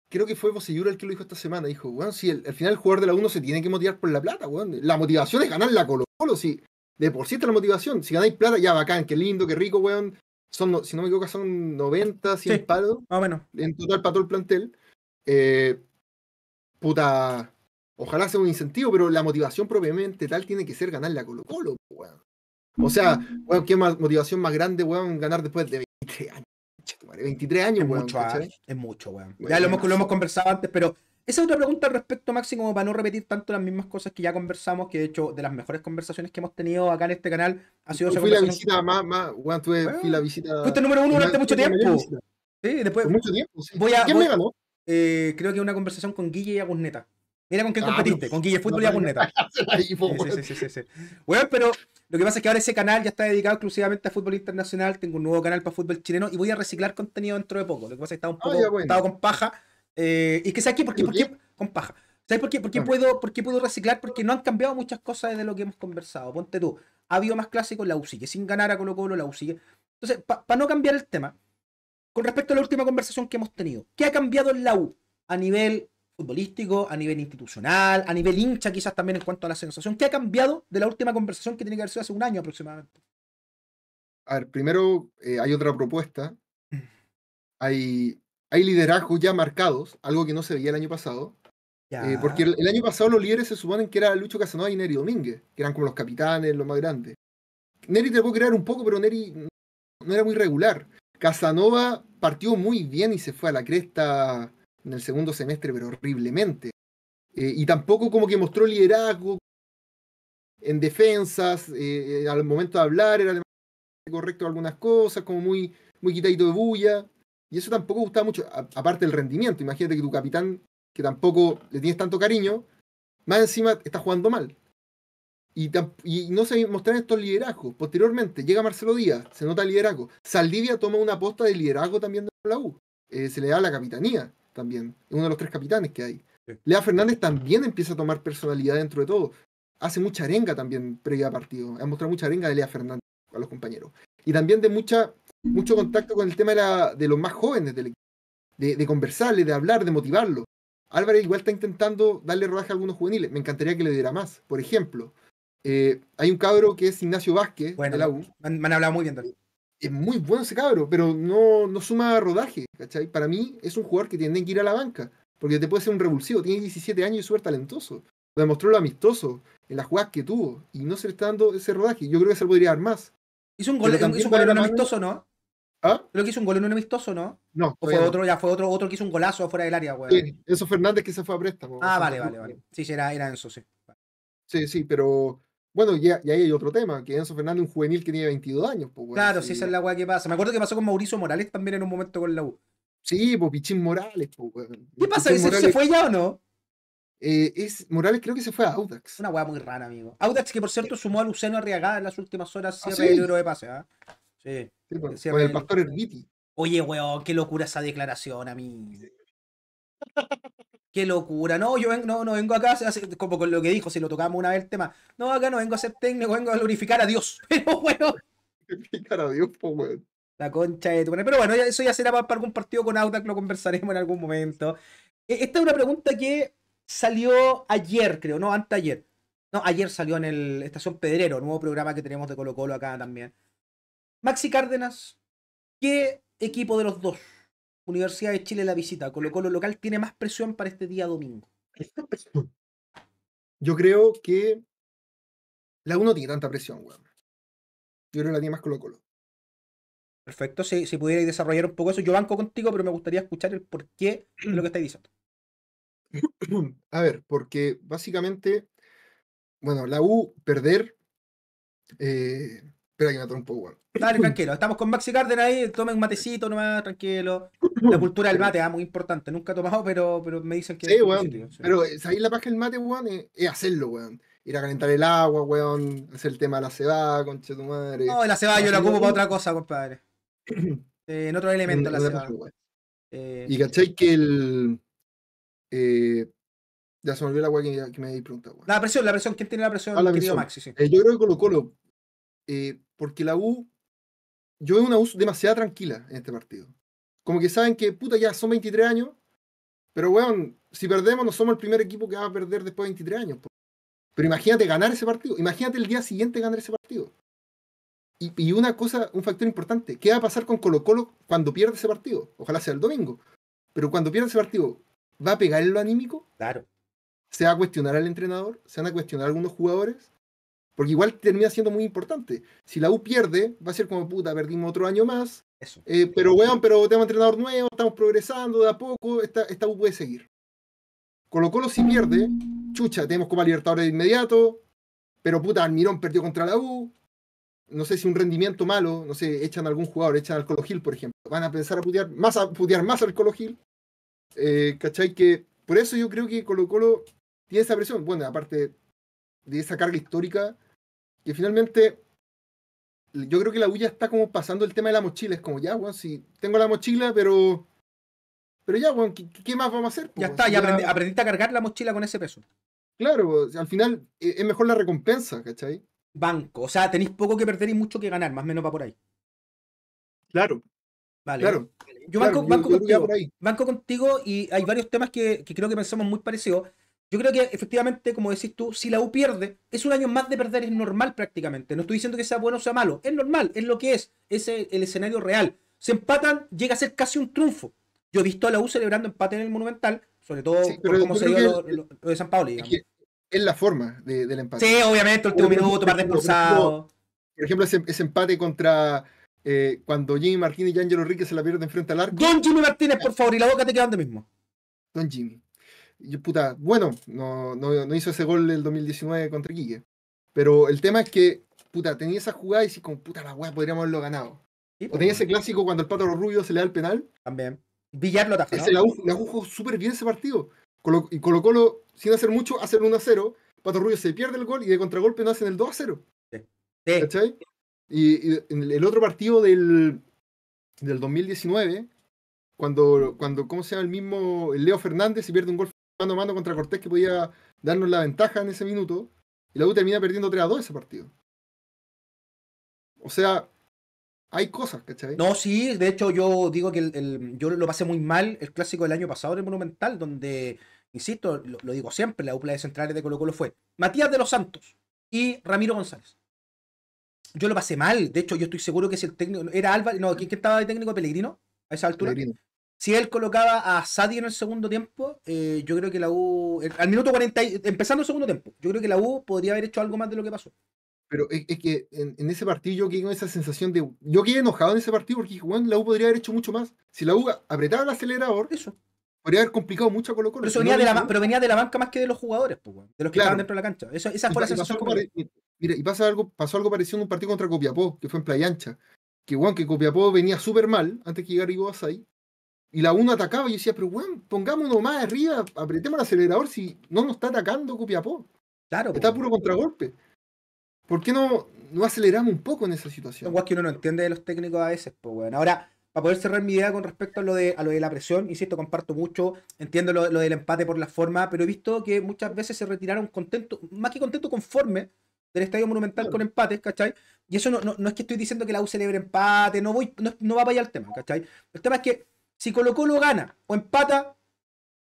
creo que fue Bosellura el que lo dijo esta semana. Dijo, weón, si el, al final el jugador de la 1 se tiene que motivar por la plata, weón. La motivación es ganar la Colo Colo. sí, de por sí está la motivación. Si ganáis plata, ya bacán, qué lindo, qué rico, weón. Son, si no me equivoco, son 90, 100 palos. ah bueno, En total para todo el plantel. Eh, puta Ojalá sea un incentivo, pero la motivación propiamente tal tiene que ser ganar la Colo Colo, weón. O sea, weón, qué motivación más grande, weón, ganar después de 23 años. 23 años, es Mucho, ah, es mucho, weón. Ya lo hemos, conversado antes, pero esa es otra pregunta al respecto, Máximo, para no repetir tanto las mismas cosas que ya conversamos, que de hecho, de las mejores conversaciones que hemos tenido acá en este canal, ha sido esa fui la visita más, weón, fui la visita. Fuiste número uno durante mucho tiempo. Sí, después. mucho tiempo, ¿Quién me ganó? Eh, creo que una conversación con Guille y Agusneta. Mira con quién ah, competiste, con Guille Fútbol y puneta [LAUGHS] Sí, sí, sí, sí, Bueno, pero lo que pasa es que ahora ese canal ya está dedicado exclusivamente a fútbol internacional. Tengo un nuevo canal para fútbol chileno y voy a reciclar contenido dentro de poco. Lo que pasa es que estaba un ah, poco con paja. Eh, y que sé aquí ¿Por qué? Con paja. ¿Sabes por qué? ¿Por ah. puedo, puedo reciclar? Porque no han cambiado muchas cosas desde lo que hemos conversado. Ponte tú, ha habido más clásicos, la U que sin ganar a Colo Colo, la U Entonces, para no cambiar el tema, con respecto a la última conversación que hemos tenido, ¿qué ha cambiado en la U a nivel futbolístico, a nivel institucional, a nivel hincha quizás también en cuanto a la sensación. ¿Qué ha cambiado de la última conversación que tiene que haber sido hace un año aproximadamente? A ver, primero eh, hay otra propuesta. Mm. Hay, hay liderazgos ya marcados, algo que no se veía el año pasado. Eh, porque el, año pasado los líderes se suponen que era Lucho Casanova y Neri Domínguez, que eran como los capitanes, los más grandes. Neri te puedo crear un poco, pero Neri no era muy regular. Casanova partió muy bien y se fue a la cresta en el segundo semestre, pero horriblemente. Eh, y tampoco como que mostró liderazgo en defensas, eh, eh, al momento de hablar era correcto algunas cosas, como muy, quitadito de bulla. Y eso tampoco gustaba mucho, aparte del rendimiento. Imagínate que tu capitán, que tampoco le tienes tanto cariño, más encima está jugando mal. Y, no se mostraron estos liderazgos. Posteriormente llega Marcelo Díaz, se nota el liderazgo. Saldivia toma una posta de liderazgo también de la U. se le da la capitanía también, uno de los tres capitanes que hay. Lea Fernández también empieza a tomar personalidad dentro de todo. Hace mucha arenga también previa a partido. Ha mostrado mucha arenga de Lea Fernández a los compañeros. Y también de mucha, mucho contacto con el tema de, los más jóvenes del equipo. De, de conversarle, de hablar, de motivarlo. Álvarez igual está intentando darle rodaje a algunos juveniles. Me encantaría que le diera más. Por ejemplo, eh, hay un cabro que es Ignacio Vázquez bueno, Me han, hablado muy bien también es muy bueno ese cabro, pero no, no suma rodaje, ¿cachai? Para mí es un jugador que tiene que ir a la banca, porque te puede ser un revulsivo, tiene 17 años y es súper talentoso. Demostró lo amistoso en las jugadas que tuvo y no se le está dando ese rodaje. Yo creo que se lo podría dar más. Hizo un gol, en un amistoso, ¿no? ¿Ah? Creo que hizo un gol en un amistoso, ¿no? No. O fue otro, ya fue otro, otro que hizo un golazo fuera del área, güey. Sí, eso Fernández que se fue a préstamo. Ah, vale, vale, vale. Sí, era, era Enzo, sí. Sí, sí, pero bueno, y, ahí hay otro tema, que Enzo Fernández es un juvenil que tiene 22 años. Pues, bueno, claro, sí, esa es la weá que pasa. Me acuerdo que pasó con Mauricio Morales también en un momento con la U. Sí, pues Pichín Morales. Pues, bueno. ¿Qué pasa? ¿Se, ¿Se fue ya o no? Eh, es, Morales creo que se fue a Audax. Una weá muy rara, amigo. Audax que por cierto sumó a Luceno Arriagada en las últimas horas, ah, cierre el libro de pase. ¿ah? Sí. sí con, el pastor Erviti. Oye, weón, qué locura esa declaración a mí. Qué locura. No, yo no, vengo acá, como con lo que dijo, si lo tocamos una vez el tema. No, acá no vengo a ser técnico, vengo a glorificar a Dios. [LAUGHS] Pero bueno. Glorificar a Dios, pues, La concha de tu Pero bueno, eso ya será para algún partido con Audax, lo conversaremos en algún momento. E, esta es una pregunta que salió ayer, creo, no, antes ayer. No, ayer salió en el Estación Pedrero, nuevo programa que tenemos de Colo Colo acá también. Maxi Cárdenas, ¿qué equipo de los dos Universidad de Chile la visita. Colo Colo local tiene más presión para este día domingo. Yo creo que la U no tiene tanta presión, weón. Yo creo que la tiene más Colo Colo. Perfecto, si, si pudierais desarrollar un poco eso, yo banco contigo, pero me gustaría escuchar el porqué de lo que estáis diciendo. [CLEARS THROAT] A ver, porque básicamente, bueno, la U perder. Eh, espera que me un poco, weón. Dale, [CLEARS THROAT] tranquilo, estamos con Maxi Gardner ahí, tomen un matecito nomás, tranquilo. La [LAUGHS] cultura del mate, ah, muy importante. Nunca he tomado, pero, pero me dicen que. Sí, weón. Pero eh, salir la paja del mate, weón, eh, es, hacerlo, weón. Ir a calentar el agua, weón. Hacer el tema de la cebada, conche tu madre. No, la cebada yo la ocupo para otra cosa, compadre. [CLEARS THROAT] Eh, en otro elemento, la cebada. y cachai que el. ya se me olvidó la agua que, me habéis preguntado, weón. La presión, la presión. ¿Quién tiene la presión, ah, querido la Maxi? Sí. yo creo que Colo Colo. porque la U yo veo una U demasiado tranquila en este partido como que saben que, puta, ya son 23 años, pero weón, si perdemos no somos el primer equipo que va a perder después de 23 años. Pero imagínate ganar ese partido, imagínate el día siguiente ganar ese partido. Y, una cosa, un factor importante, ¿qué va a pasar con Colo Colo cuando pierde ese partido? Ojalá sea el domingo. Pero cuando pierda ese partido, ¿va a pegar en lo anímico? Claro. ¿Se va a cuestionar al entrenador? ¿Se van a cuestionar algunos jugadores? Porque igual termina siendo muy importante. Si la U pierde, va a ser como puta, perdimos otro año más, eh, pero, weón, pero tenemos entrenador nuevo, estamos progresando de a poco, esta, esta U puede seguir. Colo Colo si pierde, chucha, tenemos Copa Libertadores de inmediato, pero puta, Almirón perdió contra la U, no sé si un rendimiento malo, no sé, echan a algún jugador, echan al Colo Gil, por ejemplo, van a pensar a putear más, a más al Colo Gil, eh, ¿cachai? Que por eso yo creo que Colo Colo tiene esa presión, bueno, aparte de esa carga histórica, que finalmente yo creo que la bulla está como pasando el tema de la mochila. Es como, ya, weón, si tengo la mochila, pero. Pero ya, weón, ¿qué, más vamos a hacer? Ya está, ya, aprendí, aprendiste a cargar la mochila con ese peso. Claro, al final eh, es mejor la recompensa, ¿cachai? Banco, o sea, tenéis poco que perder y mucho que ganar, más o menos va por ahí. Claro. Vale. Claro. Yo banco, contigo. Banco contigo y hay varios temas que creo que pensamos muy parecidos. Yo creo que efectivamente, como decís tú, si la U pierde, es un año más de perder, es normal prácticamente. No estoy diciendo que sea bueno o sea malo, es normal, es lo que es, es el, escenario real. Se empatan, llega a ser casi un triunfo. Yo he visto a la U celebrando empate en el Monumental, sobre todo por cómo se dio lo, de San Paulo. Es, la forma del empate. Sí, obviamente, el último minuto, más de Por ejemplo, ese, empate contra eh, cuando Jimmy Martínez y Angelo Enrique se la pierden frente al arco. Don Jimmy Martínez, por favor, y la boca te queda donde mismo. Don Jimmy puta, bueno, no, no, hizo ese gol el 2019 contra Quique. Pero el tema es que, puta, tenía esa jugada y si con puta la weá podríamos haberlo ganado. o tenía pues, ese clásico cuando el Pato Rubio se le da el penal. También. Villar lo atajó. Ese la jugó súper bien ese partido. y colocó sin hacer mucho, hace el 1 a 0. Pato Rubio se pierde el gol y de contragolpe no hacen el 2 a 0. Sí. ¿Cachai? Y, y, el otro partido del, 2019, cuando, cuando, ¿cómo se llama el mismo? Leo Fernández se pierde un gol mano a mano contra Cortés que podía darnos la ventaja en ese minuto. Y la U termina perdiendo 3 a 2 ese partido. O sea, hay cosas, ¿cachai? No, sí, de hecho yo digo que yo lo pasé muy mal el clásico del año pasado en el Monumental, donde, insisto, lo, digo siempre, la dupla de centrales de Colo Colo fue Matías de los Santos y Ramiro González. Yo lo pasé mal, de hecho yo estoy seguro que si el técnico, era Álvarez, no, ¿quién, estaba de técnico Pellegrino a esa altura? si él colocaba a Sadi en el segundo tiempo, eh, yo creo que la U, al minuto 40, empezando el segundo tiempo, yo creo que la U podría haber hecho algo más de lo que pasó. Pero es, que en, ese partido yo quedé con esa sensación de. Yo quedé enojado en ese partido porque Juan, la U podría haber hecho mucho más. Si la U apretaba el acelerador, eso. podría haber complicado mucho a Colo Colo. Pero, venía, de la, pero venía de la banca más que de los jugadores, pues, de los que estaban dentro de la cancha. esa fue la sensación. mira, y pasa algo, pasó algo parecido en un partido contra Copiapó, que fue en Playa Ancha. Que Juan, que Copiapó venía súper mal antes que llegara a Asai y la 1 atacaba y decía, pero bueno, pongámonos más arriba, apretemos el acelerador si no nos está atacando Copiapó. Claro. Está puro contragolpe. ¿Por qué no, no aceleramos un poco en esa situación? Igual que uno no entiende de los técnicos a veces, pues bueno, Ahora, para poder cerrar mi idea con respecto a lo de, a lo de la presión, insisto, comparto mucho, entiendo lo, del empate por la forma, pero he visto que muchas veces se retiraron contentos, más que contentos, conforme del Estadio Monumental con empates, ¿cachai? Y eso no, es que estoy diciendo que la U celebre empate, no voy, no, va a allá el tema, ¿cachai? El tema es que si Colo Colo gana o empata,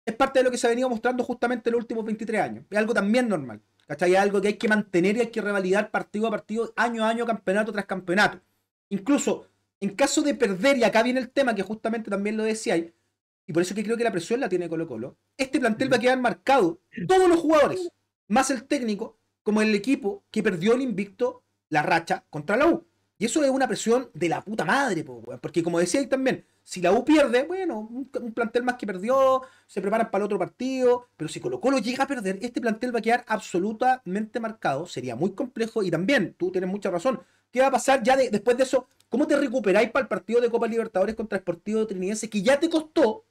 es parte de lo que se ha venido mostrando justamente en los últimos 23 años. Es algo también normal. ¿Cachai? Es algo que hay que mantener y hay que revalidar partido a partido, año a año, campeonato tras campeonato. Incluso, en caso de perder, y acá viene el tema que justamente también lo decía, y por eso que creo que la presión la tiene Colo Colo, este plantel va a quedar marcado, todos los jugadores, más el técnico, como el equipo que perdió el invicto, la racha contra la U. Y eso es una presión de la puta madre, Porque como decía también, si la U pierde, bueno, un, plantel más que perdió, se preparan para el otro partido. Pero si Colo Colo llega a perder, este plantel va a quedar absolutamente marcado. Sería muy complejo. Y también, tú tienes mucha razón. ¿Qué va a pasar ya después de eso? ¿Cómo te recuperáis para el partido de Copa Libertadores contra Sportivo Trinidense que ya te costó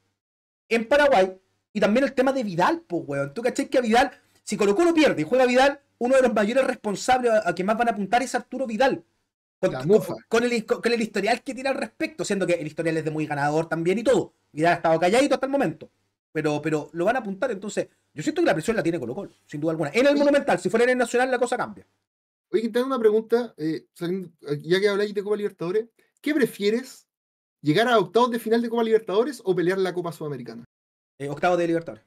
en Paraguay? Y también el tema de Vidal, pues, weón. ¿Tú cachés que a Vidal, si Colo Colo pierde y juega Vidal, uno de los mayores responsables a, quien más van a apuntar es Arturo Vidal. Con, el, historial que tiene al respecto, siendo que el historial es de muy ganador también y todo. Y ha estado calladito hasta el momento. Pero, pero lo van a apuntar, entonces yo siento que la presión la tiene Colo Colo, sin duda alguna. En el Monumental, si fuera en el Nacional la cosa cambia. Oye, tengo una pregunta, eh, ya que habláis de Copa Libertadores, ¿qué prefieres? ¿Llegar a octavos de final de Copa Libertadores o pelear la Copa Sudamericana? Eh, octavos de Libertadores.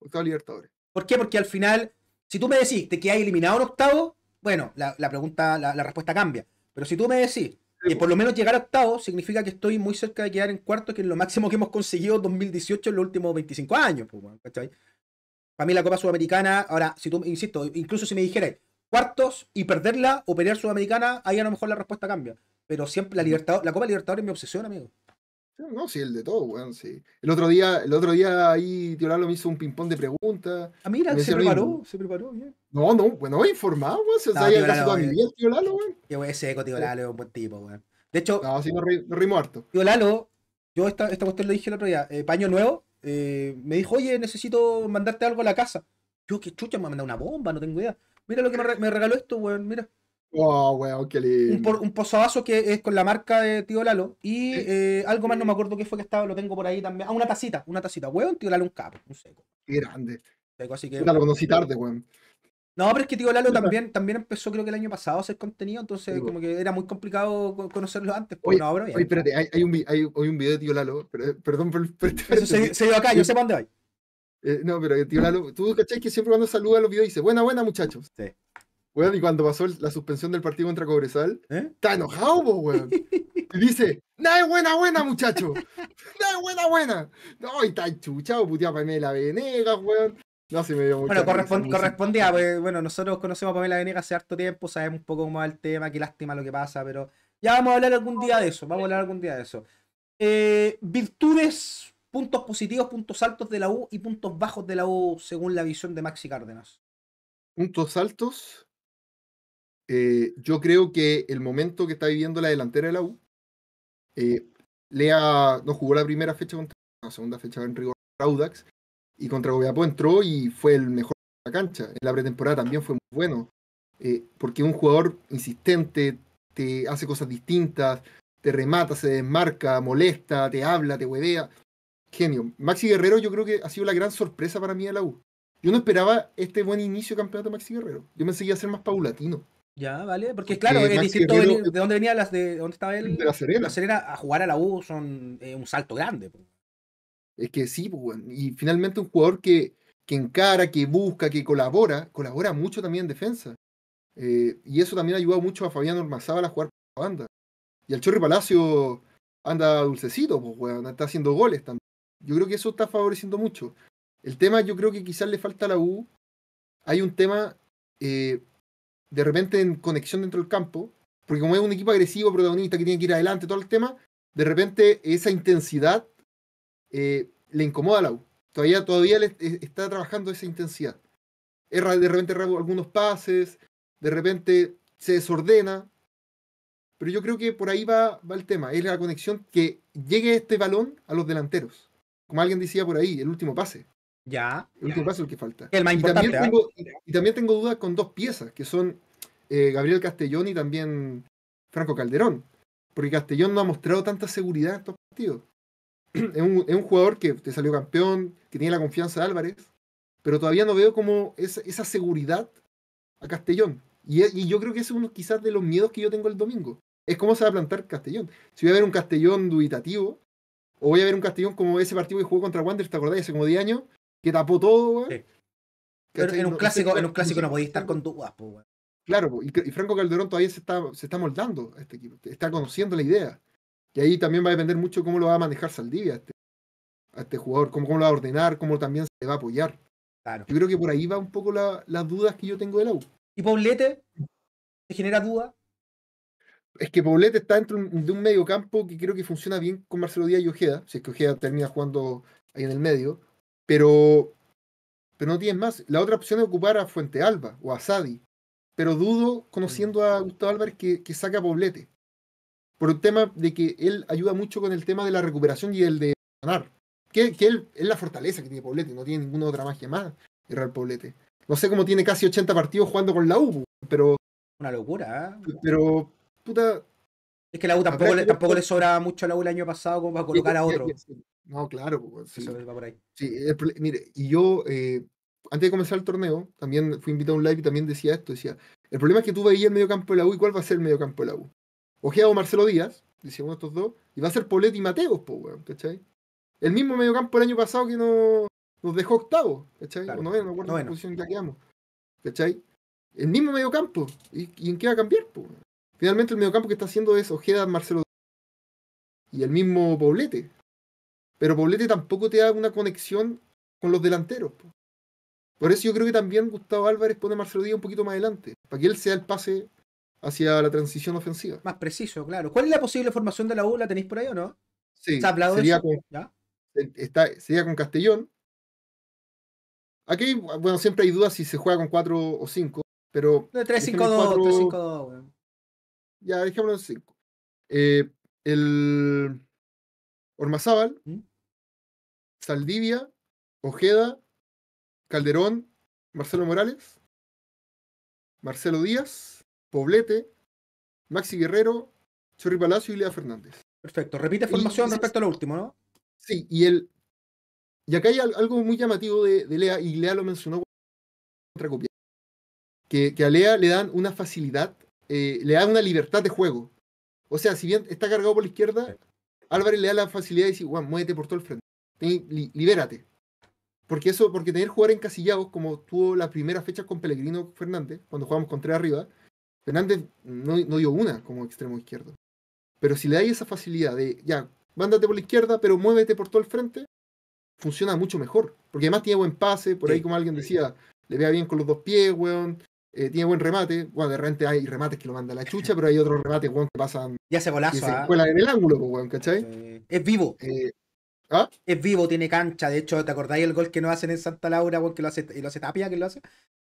Octavos Libertadores. ¿Por qué? Porque al final, si tú me decís que has eliminado en octavo, bueno, la, pregunta, la, respuesta cambia. Pero si tú me decís que por lo menos llegar a octavo significa que estoy muy cerca de quedar en cuarto, que es lo máximo que hemos conseguido 2018 en los últimos 25 años, Para mí la Copa Sudamericana, ahora, si tú, insisto, incluso si me dijeras cuartos y perderla o pelear Sudamericana, ahí a lo mejor la respuesta cambia. Pero siempre la, libertad, la Copa Libertadores me obsesión, amigo. No, sí, el de todo, weón, sí. El otro día, el otro día ahí Tío Lalo me hizo un ping-pong de preguntas. Ah, mira, se preparó, se preparó bien. No, no, bueno, informado, weón. Se sabía casi toda mi vida, Tío Lalo, weón. Qué weón, ese Tío Lalo, es un buen tipo, weón. De hecho. No, sí, no rimo harto. Tío Lalo, yo esta, esta cuestión lo dije el otro día. Eh, paño nuevo, eh, me dijo, oye, necesito mandarte algo a la casa. Yo, qué chucha, me ha mandado una bomba, no tengo idea. Mira lo que me, regaló esto, weón, mira. Oh, un, por, que es con la marca de Tío Lalo. Y eh, algo más, no me acuerdo qué fue que estaba, lo tengo por ahí también. Ah, una tacita, una tacita. Weón, Tío Lalo un capo, un seco. Qué grande. Seco, así que, lo conocí tarde, weón. No, pero es que Tío Lalo también, también empezó creo que el año pasado a hacer contenido, entonces como que era muy complicado conocerlo antes. Pues, oye, ahora espérate, hay, hay, un, hay, un, video de Tío Lalo, pero, eh, perdón, este se, dio acá, yo eh, sé para dónde va. no, pero Tío Lalo, tú cachai que siempre cuando saluda los videos dice, buena, buena muchachos. Sí. Weón, y cuando pasó la suspensión del partido contra Cobresal, ¿Eh? está enojado, weón. Y dice, nada buena, buena, muchacho. [LAUGHS] Nada buena, buena. No, y está chuchado, puteado Pamela Venegas, weón. No, sí me dio mucha Bueno, correspondía, porque eh, bueno, nosotros conocemos a Pamela Venegas hace harto tiempo, sabemos un poco cómo va el tema, qué lástima lo que pasa, pero ya vamos a hablar algún día de eso, vamos a hablar algún día de eso. Eh, virtudes, puntos positivos, puntos altos de la U y puntos bajos de la U según la visión de Maxi Cárdenas. Puntos altos, eh, yo creo que el momento que está viviendo la delantera de la U, eh, Lea no jugó la primera fecha contra la segunda fecha en rigor Audax y contra Gobiapo entró y fue el mejor de la cancha. En la pretemporada también fue muy bueno, eh, porque un jugador insistente te hace cosas distintas, te remata, se desmarca, molesta, te habla, te huevea. Genio. Maxi Guerrero yo creo que ha sido la gran sorpresa para mí de la U. Yo no esperaba este buen inicio de campeonato de Maxi Guerrero. Yo me seguía a ser más paulatino. Ya, vale, porque claro, es de dónde venía las de dónde estaba él. De la Serena. La Serena a jugar a la U son eh, un salto grande. Es que sí, y finalmente un jugador que, que encara, que busca, que colabora, colabora mucho también en defensa. Eh, y eso también ha ayudado mucho a Fabián Ormazábal a jugar por la banda. Y al Chorri Palacio anda dulcecito, pues, está haciendo goles también. Yo creo que eso está favoreciendo mucho. El tema, yo creo que quizás le falta a la U. Hay un tema eh, de repente en conexión dentro del campo, porque como es un equipo agresivo, protagonista, que tiene que ir adelante, todo el tema, de repente esa intensidad eh, le incomoda a la Todavía, todavía está trabajando esa intensidad. Erra de repente algunos pases, de repente se desordena. Pero yo creo que por ahí va, va el tema. Es la conexión que llegue este balón a los delanteros. Como alguien decía por ahí, el último pase. Ya. El último paso es el que falta. El ¿ah? y, también tengo, dudas con dos piezas, que son eh, Gabriel Castellón y también Franco Calderón. Porque Castellón no ha mostrado tanta seguridad en estos partidos. [CLEARS THROAT] es, un, jugador que te salió campeón, que tiene la confianza de Álvarez, pero todavía no veo como esa, esa seguridad a Castellón. Y, yo creo que ese es uno quizás de los miedos que yo tengo el domingo. Es cómo se va a plantar Castellón. Si voy a ver un Castellón dubitativo, o voy a ver un Castellón como ese partido que jugó contra Wander, ¿te acordás? Hace como 10 años, que tapó todo, en un, clásico, en un clásico no podía estar con tu guapo, Claro, y, Franco Calderón todavía se está, se está moldando este equipo, está conociendo la idea. Y ahí también va a depender mucho cómo lo va a manejar Saldivia este, a este, jugador, cómo, lo va a ordenar, cómo también se va a apoyar. Claro. Yo creo que por ahí va un poco las dudas que yo tengo de au ¿Y Poblete ¿Te genera duda? Es que Poblete está dentro de un medio campo que creo que funciona bien con Marcelo Díaz y Ojeda, si es que Ojeda termina jugando ahí en el medio. Pero, pero no tienes más. La otra opción es ocupar a Fuente Alba o a Sadi. Pero dudo, conociendo a Gustavo Álvarez, que, que saca Poblete. Por el tema de que él ayuda mucho con el tema de la recuperación y el de ganar. Que, que él es la fortaleza que tiene Poblete, no tiene ninguna otra magia más, Real Poblete. No sé cómo tiene casi 80 partidos jugando con la U, pero. Una locura, ¿eh? Pero, puta. Es que la U tampoco, le, sobraba mucho a la U el año pasado como para colocar a otro. No, claro. Pues, mire, y yo, eh, antes de comenzar el torneo, también fui invitado a un live y también decía esto, decía, el problema es que tú veías el mediocampo de la U y cuál va a ser el mediocampo de la U. Ojeado Marcelo Díaz, decía uno estos dos, y va a ser Poblete y Mateos, pues, ¿cachai? El mismo mediocampo el año pasado que nos dejó octavo, ¿cachai? O no acuerdo la posición que quedamos, ¿cachai? El mismo mediocampo, ¿y, ¿y en qué va a cambiar, Finalmente el mediocampo que está haciendo es Ojeda Marcelo Díaz y el mismo Poblete, pero Poblete tampoco te da una conexión con los delanteros. Por eso yo creo que también Gustavo Álvarez pone a Marcelo Díaz un poquito más adelante, para que él sea el pase hacia la transición ofensiva. Más preciso, claro. ¿Cuál es la posible formación de la U? ¿La tenéis por ahí o no? Sí, sería, de Con, sería con Castellón. Aquí, bueno, siempre hay dudas si se juega con 4 o 5, pero... 3-5-2, 3-5-2. Ya, dejémoslo en 5. Eh, el, Ormazábal, ¿Mm? Saldivia, Ojeda, Calderón, Marcelo Morales, Marcelo Díaz, Poblete, Maxi Guerrero, Chorri Palacio y Lea Fernández. Perfecto. Repite formación respecto a lo último, ¿no? Sí, y el. Y acá hay algo muy llamativo de, Lea, y Lea lo mencionó contra copia. Que, que, a Lea le dan una facilidad, eh, le dan una libertad de juego. O sea, si bien está cargado por la izquierda, Álvarez le da la facilidad de decir, muévete por todo el frente. libérate. Porque eso, porque tener jugar encasillados, como tuvo la primera fecha con Pellegrino Fernández, cuando jugamos con tres arriba, Fernández no, dio una como extremo izquierdo. Pero si le da esa facilidad de, ya, vándate por la izquierda, pero muévete por todo el frente, funciona mucho mejor. Porque además tiene buen pase, por ahí como alguien decía, le vea bien con los dos pies, weón, eh, tiene buen remate. Bueno, de repente hay remates que lo manda la chucha, pero hay otros remates, que pasan. Ya se golazo. se en el ángulo, pues, ¿cachai? Es vivo. Eh, ¿ah? Es vivo, tiene cancha. De hecho, ¿te acordáis el gol que no hacen en Santa Laura, y que lo hace, Tapia, que lo hace?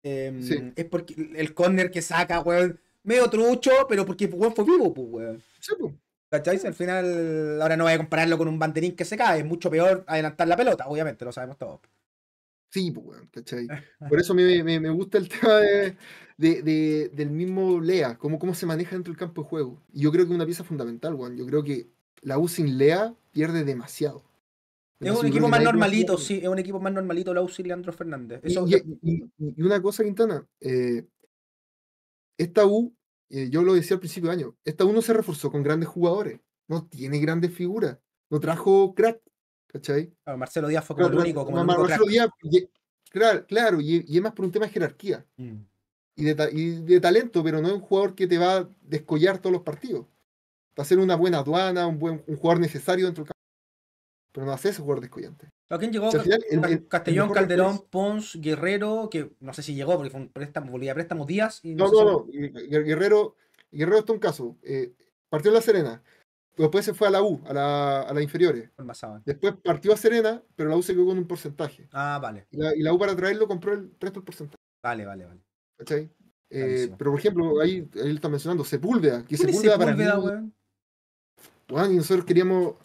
Em, es porque el córner que saca, weón, medio trucho, pero porque weón fue vivo, pues, weón. Pues. Al final, ahora no voy a compararlo con un banderín que se cae, es mucho peor adelantar la pelota, obviamente, lo sabemos todos. Sí, pues, ¿cachai? [LAUGHS] Por eso me, me, me gusta el [LAUGHS] tema del mismo Lea, cómo, cómo se maneja dentro del campo de juego. Y yo creo que es una pieza fundamental, Juan. Yo creo que la U sin Lea pierde demasiado. Es un equipo más normalito, sí, es un equipo más normalito la U sin Leandro Fernández. Y, una cosa, Quintana, eh, esta U, eh, yo lo decía al principio de año, esta U no se reforzó con grandes jugadores, no tiene grandes figuras, no trajo crack, ¿Cachai? Marcelo Díaz fue como el único. Díaz, y, claro, claro y, es más por un tema de jerarquía mm. y, de, talento, pero no es un jugador que te va a descollar todos los partidos. Va a ser una buena aduana, un buen jugador necesario dentro del campo. Pero no hace ese jugador descollante. ¿A quién llegó? Castellón, Calderón, Pons, Guerrero, que no sé si llegó porque fue a préstamo, préstamo Díaz. Y no, no, Guerrero, Guerrero está un caso. Eh, partió La Serena. Después se fue a la U, a la, a la inferiores. Después partió a Serena, pero la U se quedó con un porcentaje. Ah, vale. Y la, U para traerlo compró el resto del porcentaje. Vale, vale, vale. ¿Cachai? Eh, pero por ejemplo, ahí él está mencionando Sepúlveda, que Sepúlveda, para y nosotros queríamos.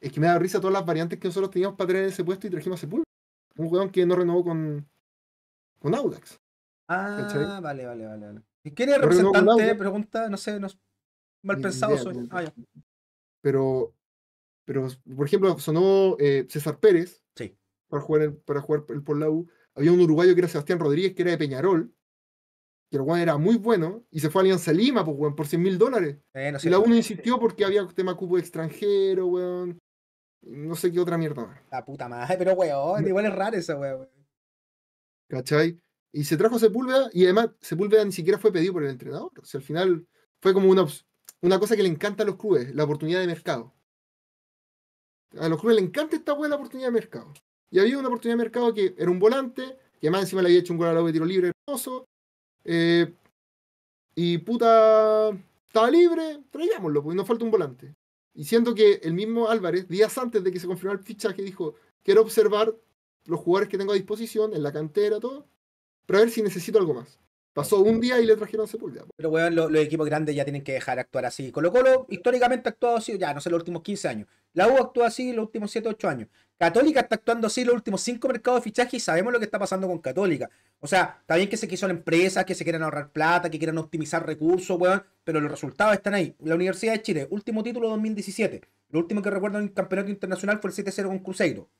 Es que me da risa todas las variantes que nosotros teníamos para traer en ese puesto y trajimos a Sepúlveda. Un jugador que no renovó con. con Audax. Ah, vale, vale, vale, vale. ¿Y quién el representante? Pregunta, no sé, no, Mal pensado ah, Pero, pero, por ejemplo, sonó eh, César Pérez para jugar, para jugar el, por la U. Había un uruguayo que era Sebastián Rodríguez, que era de Peñarol. Que el cual era muy bueno y se fue a Alianza Lima pues, por 100 mil dólares. y la U insistió porque había tema cubo extranjero, weón. No sé qué otra mierda. La puta madre, pero weón, igual es raro ese weón. ¿Cachai? Y se trajo Sepúlveda y además Sepúlveda ni siquiera fue pedido por el entrenador. O sea, al final fue como una, una cosa que le encanta a los clubes, la oportunidad de mercado. A los clubes le encanta esta hueá la oportunidad de mercado. Y había una oportunidad de mercado que era un volante, que más encima le había hecho un gol a la de tiro libre hermoso. Eh, y puta, estaba libre, traigámoslo, porque nos falta un volante. Y siendo que el mismo Álvarez, días antes de que se confirmara el fichaje, dijo, quiero observar los jugadores que tengo a disposición, en la cantera, todo, para ver si necesito algo más. Pasó un día y le trajeron Sepúlveda. Pero, weón, los, equipos grandes ya tienen que dejar actuar así. Colo Colo históricamente ha actuado así, ya, no sé, los últimos 15 años. La U actúa así los últimos 7, 8 años. Católica está actuando así los últimos 5 mercados de fichaje y sabemos lo que está pasando con Católica. O sea, está bien que se quiso la empresa, que se quieran ahorrar plata, que quieran optimizar recursos, weón, pero los resultados están ahí. La Universidad de Chile, último título 2017. Lo último que recuerdo en el campeonato internacional fue el 7-0 con Cruzeiro.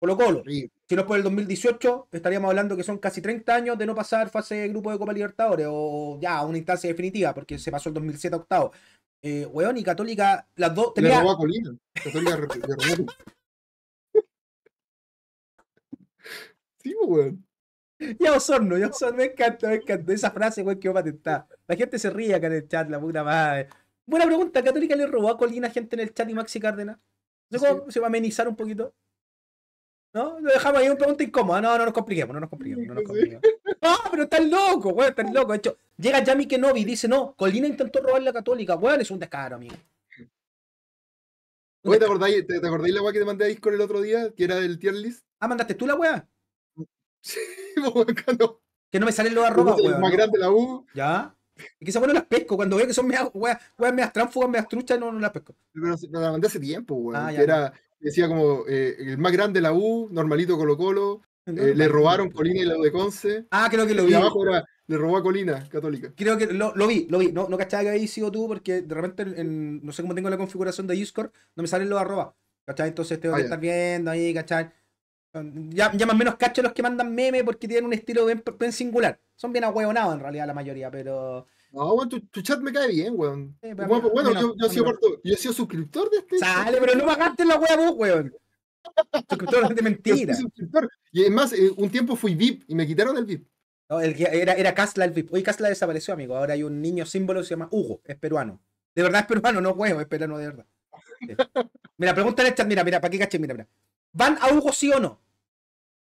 Colo Colo. Si no es por el 2018, estaríamos hablando que son casi 30 años de no pasar fase de grupo de Copa Libertadores o ya una instancia definitiva, porque se pasó el 2007 octavo. Eh, weón, y Católica, las dos. Tenía... Le robó a Colina. Católica le [LAUGHS] sí, pues, weón. Ya Osorno, ya Osorno, me encanta, me encanta. Esa frase, weón, que va a patentar. La gente se ríe acá en el chat, la puta madre. Buena pregunta, ¿Católica le robó a Colina gente en el chat y Maxi Cárdenas? se va a amenizar un poquito? ¿No? Lo dejamos ahí un pregunta incómoda. No, no nos compliquemos, no nos compliquemos, no nos compliquemos. No, pero estás loco, weón, estás loco. De hecho, llega Yami Kenobi y dice, no, Colina intentó robar la católica. Weón, es un descaro, amigo. ¿te acordáis, te, la weá que te mandé a Discord el otro día? Que era del tier list. Ah, ¿mandaste tú la weá? Sí, [LAUGHS] pues, no. Que no me salen los arrobas, weón. más grande la U. Ya. Y quizás bueno las pesco. Cuando veo que son meas, weas, meas tránfugas, meas truchas, no, no las pesco. Pero no, la mandé hace tiempo, weón. Ah, era, decía como eh, el más grande de la U, normalito Colo Colo. Eh, le robaron Colina y la U de Conce. Ah, creo que lo vi. abajo le robó a Colina, católica. Creo que lo, lo vi, lo vi. No, no cachaba que ahí sido tú, porque de repente, no sé cómo tengo la configuración de Discord, no me salen los arroba. ¿Cachai? Entonces tengo ah, que estar viendo ahí, ¿cachai? Ya, más menos cacho los que mandan memes porque tienen un estilo bien, singular. Son bien ahueonados en realidad la mayoría, pero. No, bueno, tu, chat me cae bien, weón. bueno, yo, he sido yo, he sido suscriptor de este. Sale, pero no pagaste la hueá vos, weón. suscriptor de mentira. Suscriptor. Y además, más, eh, un tiempo fui VIP y me quitaron el VIP. el era, era Casla el VIP. Hoy Casla desapareció, amigo. Ahora hay un niño símbolo que se llama Hugo, es peruano. De verdad es peruano, no huevo, es peruano de verdad. Mira, pregúntale el chat, mira, mira, para qué caché, mira, mira. ¿Van a Hugo sí o no?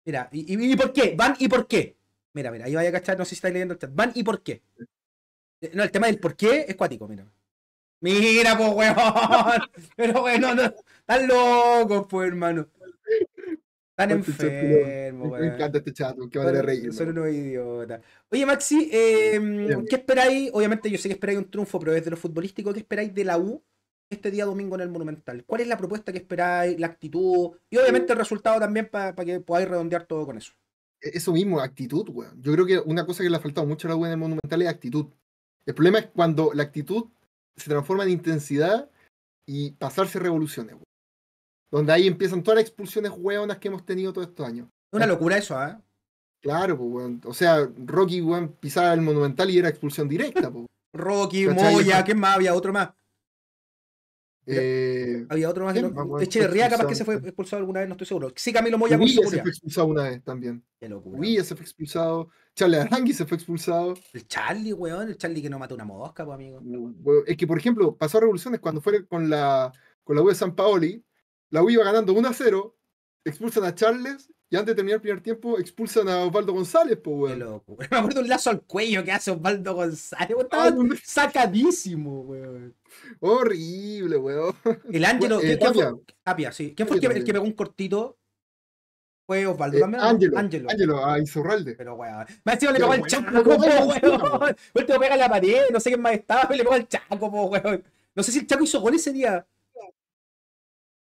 Mira, ¿y, y, por qué? ¿Van y por qué? Mira, mira, ahí vaya a cachar, no sé si estáis leyendo el chat. ¿Van y por qué? Eh, no, el tema del por qué es cuático, mira. Mira, pues, weón. [LAUGHS] Pero, bueno, no, están locos, pues, hermano. Están enfermos, weón. Me encanta este chat, que madre reír. Son unos idiotas. Oye, Maxi, em, ¿qué esperáis? Obviamente, yo sé que esperáis un triunfo, pero desde lo futbolístico, ¿qué esperáis de la U este día domingo en el Monumental? ¿Cuál es la propuesta que esperáis, la actitud y obviamente el resultado también para que podáis redondear todo con eso? E-, eso mismo, actitud, weón. Yo creo que una cosa que le ha faltado mucho a la weón en el Monumental es actitud. El problema es cuando la actitud se transforma en intensidad y pasarse revoluciones, weón. Donde ahí empiezan todas las expulsiones weonas que hemos tenido todos estos años. Una locura eso, ¿eh? Claro, pues, weón. O sea, Rocky, weón, pisaba el Monumental y era expulsión directa, pues. Rocky, Moya, ¿qué más había? Otro más. Eh, Había otro más que no. capaz que se fue expulsado alguna vez, no estoy seguro. Sí, Camilo Moya Uy, se fue expulsado una vez también. Qué se fue expulsado. Charlie Arangui se fue expulsado. El Charlie, weón. El Charlie que no mató una mosca, pues, amigo. Es que, por ejemplo, pasó a revoluciones cuando fue con la, con la U de San Paoli. La U iba ganando 1 a 0 expulsan a Charles y antes de terminar el primer tiempo expulsan a Osvaldo González, pues, weón. [LAUGHS] Me acuerdo un lazo al cuello que hace Osvaldo González, ah, sacadísimo, weón. Horrible, weón. El Ángelo. Eh, sí. ¿Quién fue el que, que pegó un cortito? Fue Osvaldo Ángel eh, Ángelo. Ángelo. Ángelo, a ah, Isorralde. Pero, weón. Me ha sido le pegó al chaco, weón. [LAUGHS] Último pega la pared, no sé quién más estaba, pero le pegó al chaco, weón. No sé si el chaco hizo gol ese día.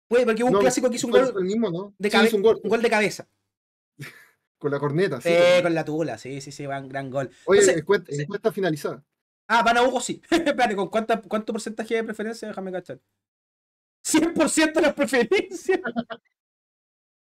Puede, porque hubo un clásico que hizo un gol. de un, gol. de cabeza. [LAUGHS] con la corneta, sí. sí eh, con la tula, sí, sí, sí, gran, gran gol. Oye, Entonces, encuesta, finalizada. Ah, van a Hugo, sí. [LAUGHS] Espérate, ¿con cuánta, cuánto porcentaje de preferencia? Déjame cachar. 100% de las preferencias.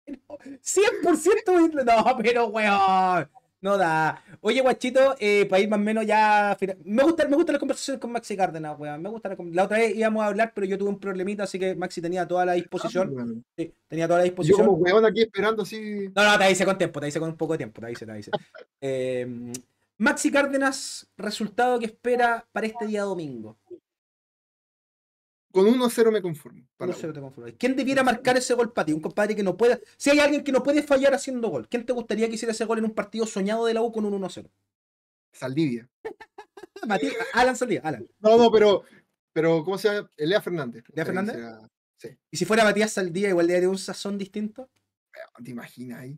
100% [LAUGHS] de... No, pero weón. No da. Oye, guachito, eh, para ir más o menos ya. Me gustan me gusta las conversaciones con Maxi Cárdenas, weón. Me gusta la, otra vez íbamos a hablar, pero yo tuve un problemita, así que Maxi tenía toda la disposición. Ah, sí, tenía toda la disposición. Yo como weón aquí esperando así. No, no, te dice con tiempo, te hice con un poco de tiempo, te dice, te dice. [LAUGHS] Eh, Maxi Cárdenas, resultado que espera para este día domingo. Con 1-0 me conformo. ¿Quién debiera marcar ese gol para ti? Un compadre que no pueda. Si hay alguien que no puede fallar haciendo gol, ¿quién te gustaría que hiciera ese gol en un partido soñado de la U con un 1-0? Saldivia. [LAUGHS] Matías, Alan Saldivia, Alan. No, no, pero, pero ¿cómo se llama? Elea Fernández. ¿Elea Fernández? Sí. ¿Y si fuera Matías Saldivia, igual de un sazón distinto? ¿Te imaginas ahí?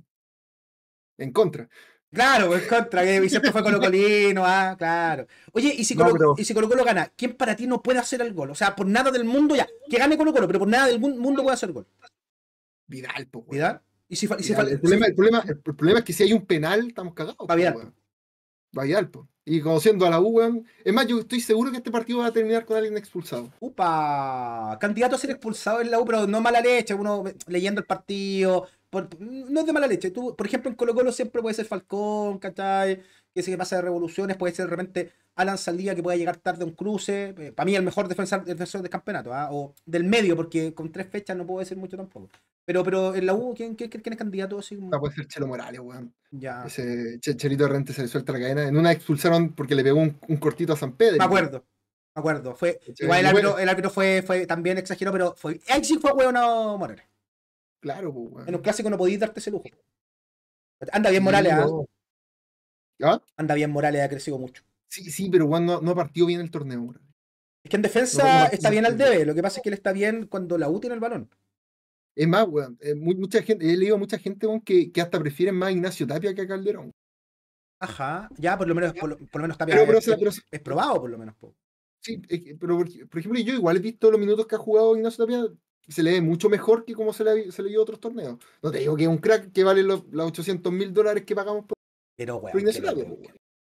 En contra. Claro, pues contra, que siempre fue Colo Colino, ah, claro. Oye, y si Colo, y si Colo Colo gana, ¿quién para ti no puede hacer el gol? O sea, por nada del mundo ya, que gane Colo Colo, pero por nada del mundo puede hacer el gol. Vidal, po, pues, güey. Vidal. ¿Y si, El, problema, es que si hay un penal, estamos cagados. Va Vidal. va po. Y conociendo a la U, Es más, yo estoy seguro que este partido va a terminar con alguien expulsado. Upa, candidato a ser expulsado en la U, pero no mala leche, uno leyendo el partido, no es de mala leche. Tú, por ejemplo, en Colo Colo siempre puede ser Falcón, ¿cachai? Que se pasa de revoluciones, puede ser de repente Alan Saldía que pueda llegar tarde a un cruce. Eh, para mí el mejor defensor, defensor del campeonato, ¿ah? o del medio, porque con tres fechas no puedo decir mucho tampoco. Pero, pero en la U, ¿quién, es candidato? Ah, puede ser Chelo Morales, weón. Ya. Ese Chelito Rente se le suelta la cadena. En una expulsaron porque le pegó un, cortito a San Pedro. Me acuerdo. Me acuerdo. Fue, igual el árbitro, fue, fue también exageró, pero fue. Ahí sí fue no Morales. Claro, bueno. En un clásico no podías darte ese lujo. Anda bien Morales. ¿ah? ¿Ah? Anda bien Morales, ha crecido mucho. Sí, sí, pero Juan no, ha partido bien el torneo. Es que en defensa está bien al debe. Lo que pasa es que él está bien cuando la U tiene el balón. Es más, weón, eh, mucha gente, he leído a mucha gente que, hasta prefieren más a Ignacio Tapia que a Calderón. Ajá, ya por lo menos, por, lo menos Tapia es, probado, por lo menos. Sí, pero por, ejemplo, yo igual he visto los minutos que ha jugado Ignacio Tapia, se le ve mucho mejor que como se le, se le dio otros torneos. No te digo que es un crack que vale los, 800 mil dólares que pagamos por. Pero, weón.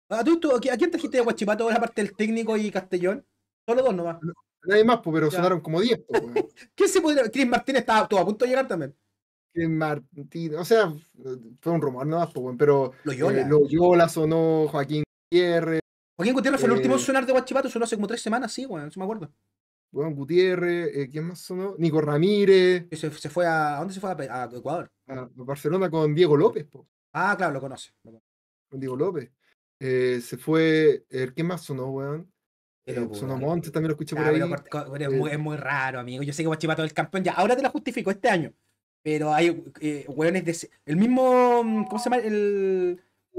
¿A, ah, ¿A quién trajiste de Guachipato La aparte del técnico y Castellón? Solo dos nomás. nadie más, pero sonaron como 10. [LAUGHS] ¿Qué se podría.? Chris Martínez estaba a punto de llegar también. Chris Martínez. O sea, fue un rumor nomás, Pero. Loyola. Eh, sonó Joaquín Gutiérrez. Joaquín Gutiérrez fue el eh, último sonar de Guachipato, solo hace como tres semanas, sí, weón. No se me acuerdo. Juan Gutiérrez, eh, ¿quién más sonó? Nico Ramírez. Se, fue a, dónde se fue? A, Ecuador. A Barcelona con Diego López. Ah, claro, lo conoce. Con Diego López. Eh, se fue. Eh, ¿Quién más sonó, weón? sonó Montes, también lo escuché por ahí. es, muy, raro, amigo. Yo sé que chivar todo el campeón ya. Ahora te la justifico, este año. Pero hay weones de. El mismo. ¿Cómo se llama?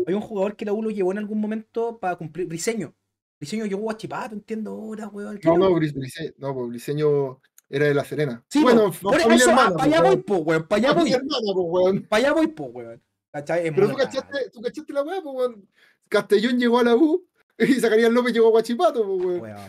hay un jugador que la U llevó en algún momento para cumplir. Briseño. Briseño llegó a Guachipato, entiendo ahora, weón. No, no, pues, Briseño, no, era de La Serena. Sí, bueno, eso, ah, para pues, pues, allá voy, po, weón. Para allá voy. Para allá voy, po, weón. Pero tú cachaste, tú cachaste la weá, pues, weón. Castellón llegó a la U [LAUGHS] y Zacarías López llegó a Guachipato, pues, weón.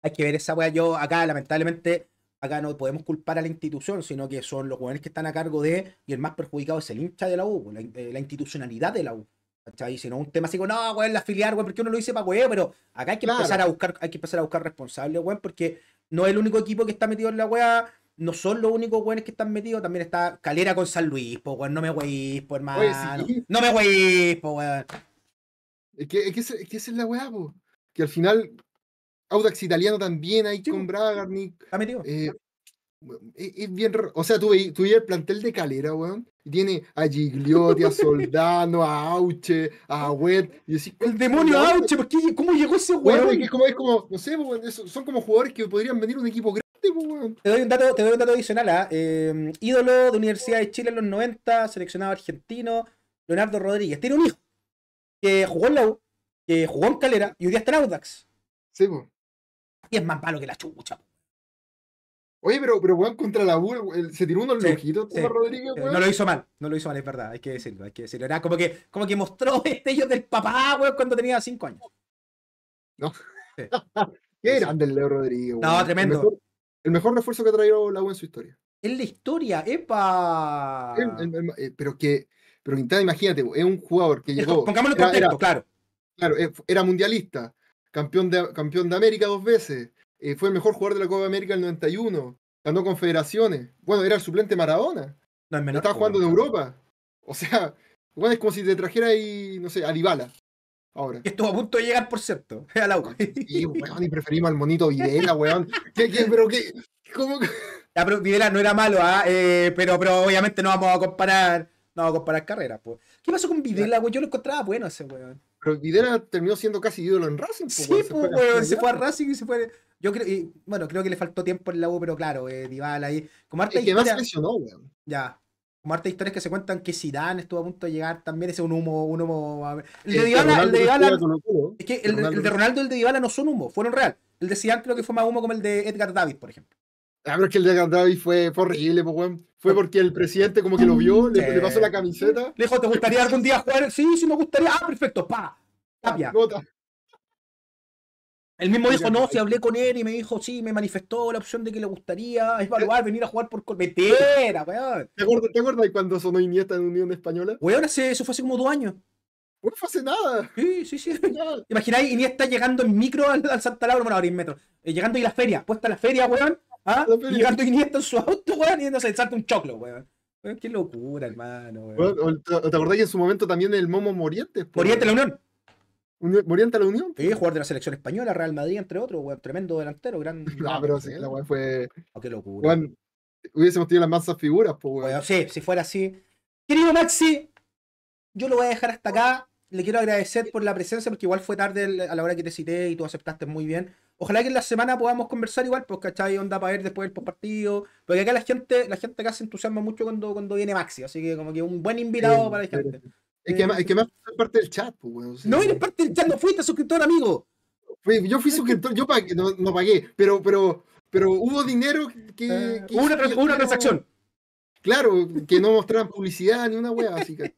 Hay que ver esa weá. Yo acá, lamentablemente, acá no podemos culpar a la institución, sino que son los jóvenes que están a cargo de, y el más perjudicado es el hincha de la U, la eh, institucionalidad de la U. ¿Cachai? Si no un tema así como, no, weón, la filial, weón, porque uno lo dice para güey, pero acá hay que empezar a buscar, hay que empezar a buscar responsables, güey, porque no es el único equipo que está metido en la weá, no son los únicos güeyes que están metidos, también está Calera con San Luis, pues, no me weís, pues, hermano. No me weís, pues, Es que, es esa es la weá, po. Que al final, Audax italiano también, ahí sí. con Bragarnik. Está metido. Eh, es bien, o sea, tú veías el plantel de Calera, weón, tiene a Gigliotti, a Soldano, a Auche, a Wet, ¿el demonio Auche? ¿Cómo llegó ese weón? como, es como, no sé, pues, son como jugadores que podrían venir un equipo grande, pues, weón. Te doy un dato, adicional, ¿ah? em, ídolo de Universidad de Chile en los 90, seleccionado argentino, Leonardo Rodríguez, tiene un hijo que jugó en la U, que jugó en Calera, y hoy día está en Audax. Sí, weón. Pues. Y es más malo que la chucha, Oye, pero, pero weón, contra la U, se tiró unos sí, loquitos sí. Rodríguez, No lo hizo mal, no lo hizo mal, es verdad, hay que decirlo, hay que decirlo. Era como que, como que mostró [LAUGHS] estrellas del papá, weón, cuando tenía cinco años. No. [LAUGHS] Qué grande el Leo Rodríguez, Estaba No, tremendo. El mejor, refuerzo que ha traído la U en su historia. En la historia, epa. Eh, pero que, pero imagínate, es un jugador que llegó. Pongámoslo en contexto, claro. Claro, eh, era mundialista, campeón de, campeón de América dos veces. Eh, fue el mejor jugador de la Copa América el 91, ganó confederaciones, bueno, era el suplente Maradona, no, estaba jugando en Europa, o sea, bueno, es como si te trajera ahí, no sé, a Dybala. Ahora. Estuvo a punto de llegar, por cierto, [LAUGHS] a la y preferimos al monito Videla, weón. ¿Qué, pero qué? ¿Cómo? Ya, ah, pero Videla no era malo, ah, eh, pero, pero obviamente no vamos a comparar, no vamos a comparar carreras, pues. ¿Qué pasó con Videla, güey? Yo lo encontraba bueno ese weón. Pero Videla terminó siendo casi ídolo en Racing. Pues, sí, pues, weón. Se, fue, a, Racing y se fue. Yo creo, y, bueno, creo que le faltó tiempo en la U, pero claro, eh, ahí. Como que historia, lesionó, Ya. Como harta historias que se cuentan que Zidane estuvo a punto de llegar también, ese un humo, un humo. El de Dybala, el de Es que el, de Ronaldo y el de Dybala no son humo, fueron real. El de Zidane creo que fue más humo como el de Edgar David, por ejemplo. Claro que el de Andravi fue, fue horrible, pues, weón. Fue porque el presidente como que lo vio, le, pasó la camiseta. Le dijo, ¿te gustaría algún día jugar? Sí, sí me gustaría. Ah, perfecto, pa. Tapia. Ah, el mismo dijo, no, si hablé con él y me dijo, sí, me manifestó la opción de que le gustaría evaluar, eh. venir a jugar por Colmetera, weón. ¿Te acuerdas, ¿Te acuerdas cuando sonó Iniesta en Unión Española? Weón, hace, eso fue hace como dos años. Weón, fue hace nada. Sí, sí, sí. Imagináis Iniesta llegando en micro al, al Santa Laura, bueno, ahora en metro. Eh, llegando llegando y la feria, puesta la feria, weón. ¿Ah? Llegando Iniesta en su auto, weón, y no se un choclo, weón. Qué locura, hermano, weón. ¿Te acordás que en su momento también el Momo Morientes? Pues, Morientes la Unión. Moriente a la Unión. Sí, jugador de la selección española, Real Madrid, entre otros, weón. Tremendo delantero, gran. No, [LAUGHS] ah, pero sí, la weón fue. Oh, qué locura. hubiésemos tenido las más figuras, pues, weón. sí, si fuera así. Querido Maxi, yo lo voy a dejar hasta acá. Le quiero agradecer por la presencia, porque igual fue tarde a la hora que te cité y tú aceptaste muy bien. Ojalá que en la semana podamos conversar igual, pues, ¿cachai? Onda para ver después del partido. Porque acá la gente, la gente acá se entusiasma mucho cuando, cuando viene Maxi, así que como que un buen invitado para la gente. Es que, es que más es parte del chat, pues, No eres parte del chat, no fuiste suscriptor, amigo. Yo fui suscriptor, yo no, pagué, pero, pero, pero hubo dinero que. Eh, una, hubo una transacción. Claro, que no mostraban publicidad ni una wea, así que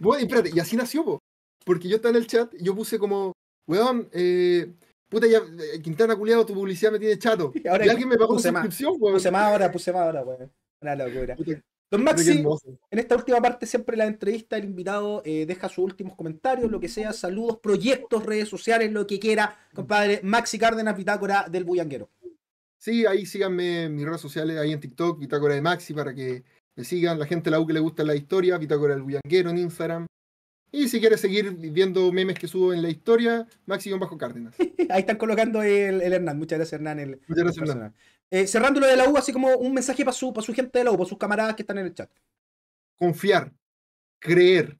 Bueno, espérate, y así nació, po, porque yo estaba en el chat, yo puse como, weón, eh, Puta, ya, eh, Quintana culiado, tu publicidad me tiene chato. [LAUGHS] Y, alguien me pagó una suscripción, weón. Puse más ahora, puse más ahora, weón. Una locura. Don Maxi, en esta última parte, siempre la entrevista, el invitado eh, deja sus últimos comentarios, lo que sea, saludos, proyectos, redes sociales, lo que quiera. Compadre, Maxi Cárdenas, Bitácora del Bullanguero. Sí, ahí síganme en mis redes sociales, ahí en TikTok, Bitácora de Maxi, para que me sigan. La gente la U que le gusta la historia, Bitácora del Bullanguero en Instagram. Y si quieres seguir viendo memes que subo en la historia, Maxi-Cárdenas. [LAUGHS] Ahí están colocando el, Hernán. Muchas gracias, Hernán. El, Muchas gracias, Hernán. Eh, cerrándolo de la U, así como un mensaje para su, para su gente de la U, para sus camaradas que están en el chat. Confiar, creer.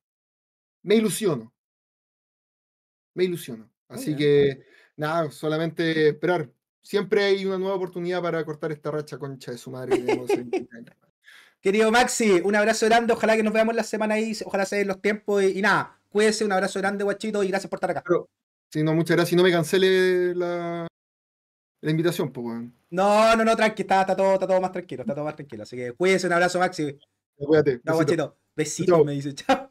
Me ilusiono. Me ilusiono. Así que, nada, solamente esperar. Siempre hay una nueva oportunidad para cortar esta racha concha de su madre. [LAUGHS] Querido Maxi, un abrazo grande. Ojalá que nos veamos la semana ahí. Ojalá se den los tiempos. Y, nada, cuídese. Un abrazo grande, guachito. Y gracias por estar acá. Pero, muchas gracias. Y no me cancele la, invitación, pues, No, no, no, tranqui. Está, todo, está todo más tranquilo. Está todo más tranquilo. Así que cuídese. Un abrazo, Maxi. Cuídate. guachito. Besitos, me dice. Chao.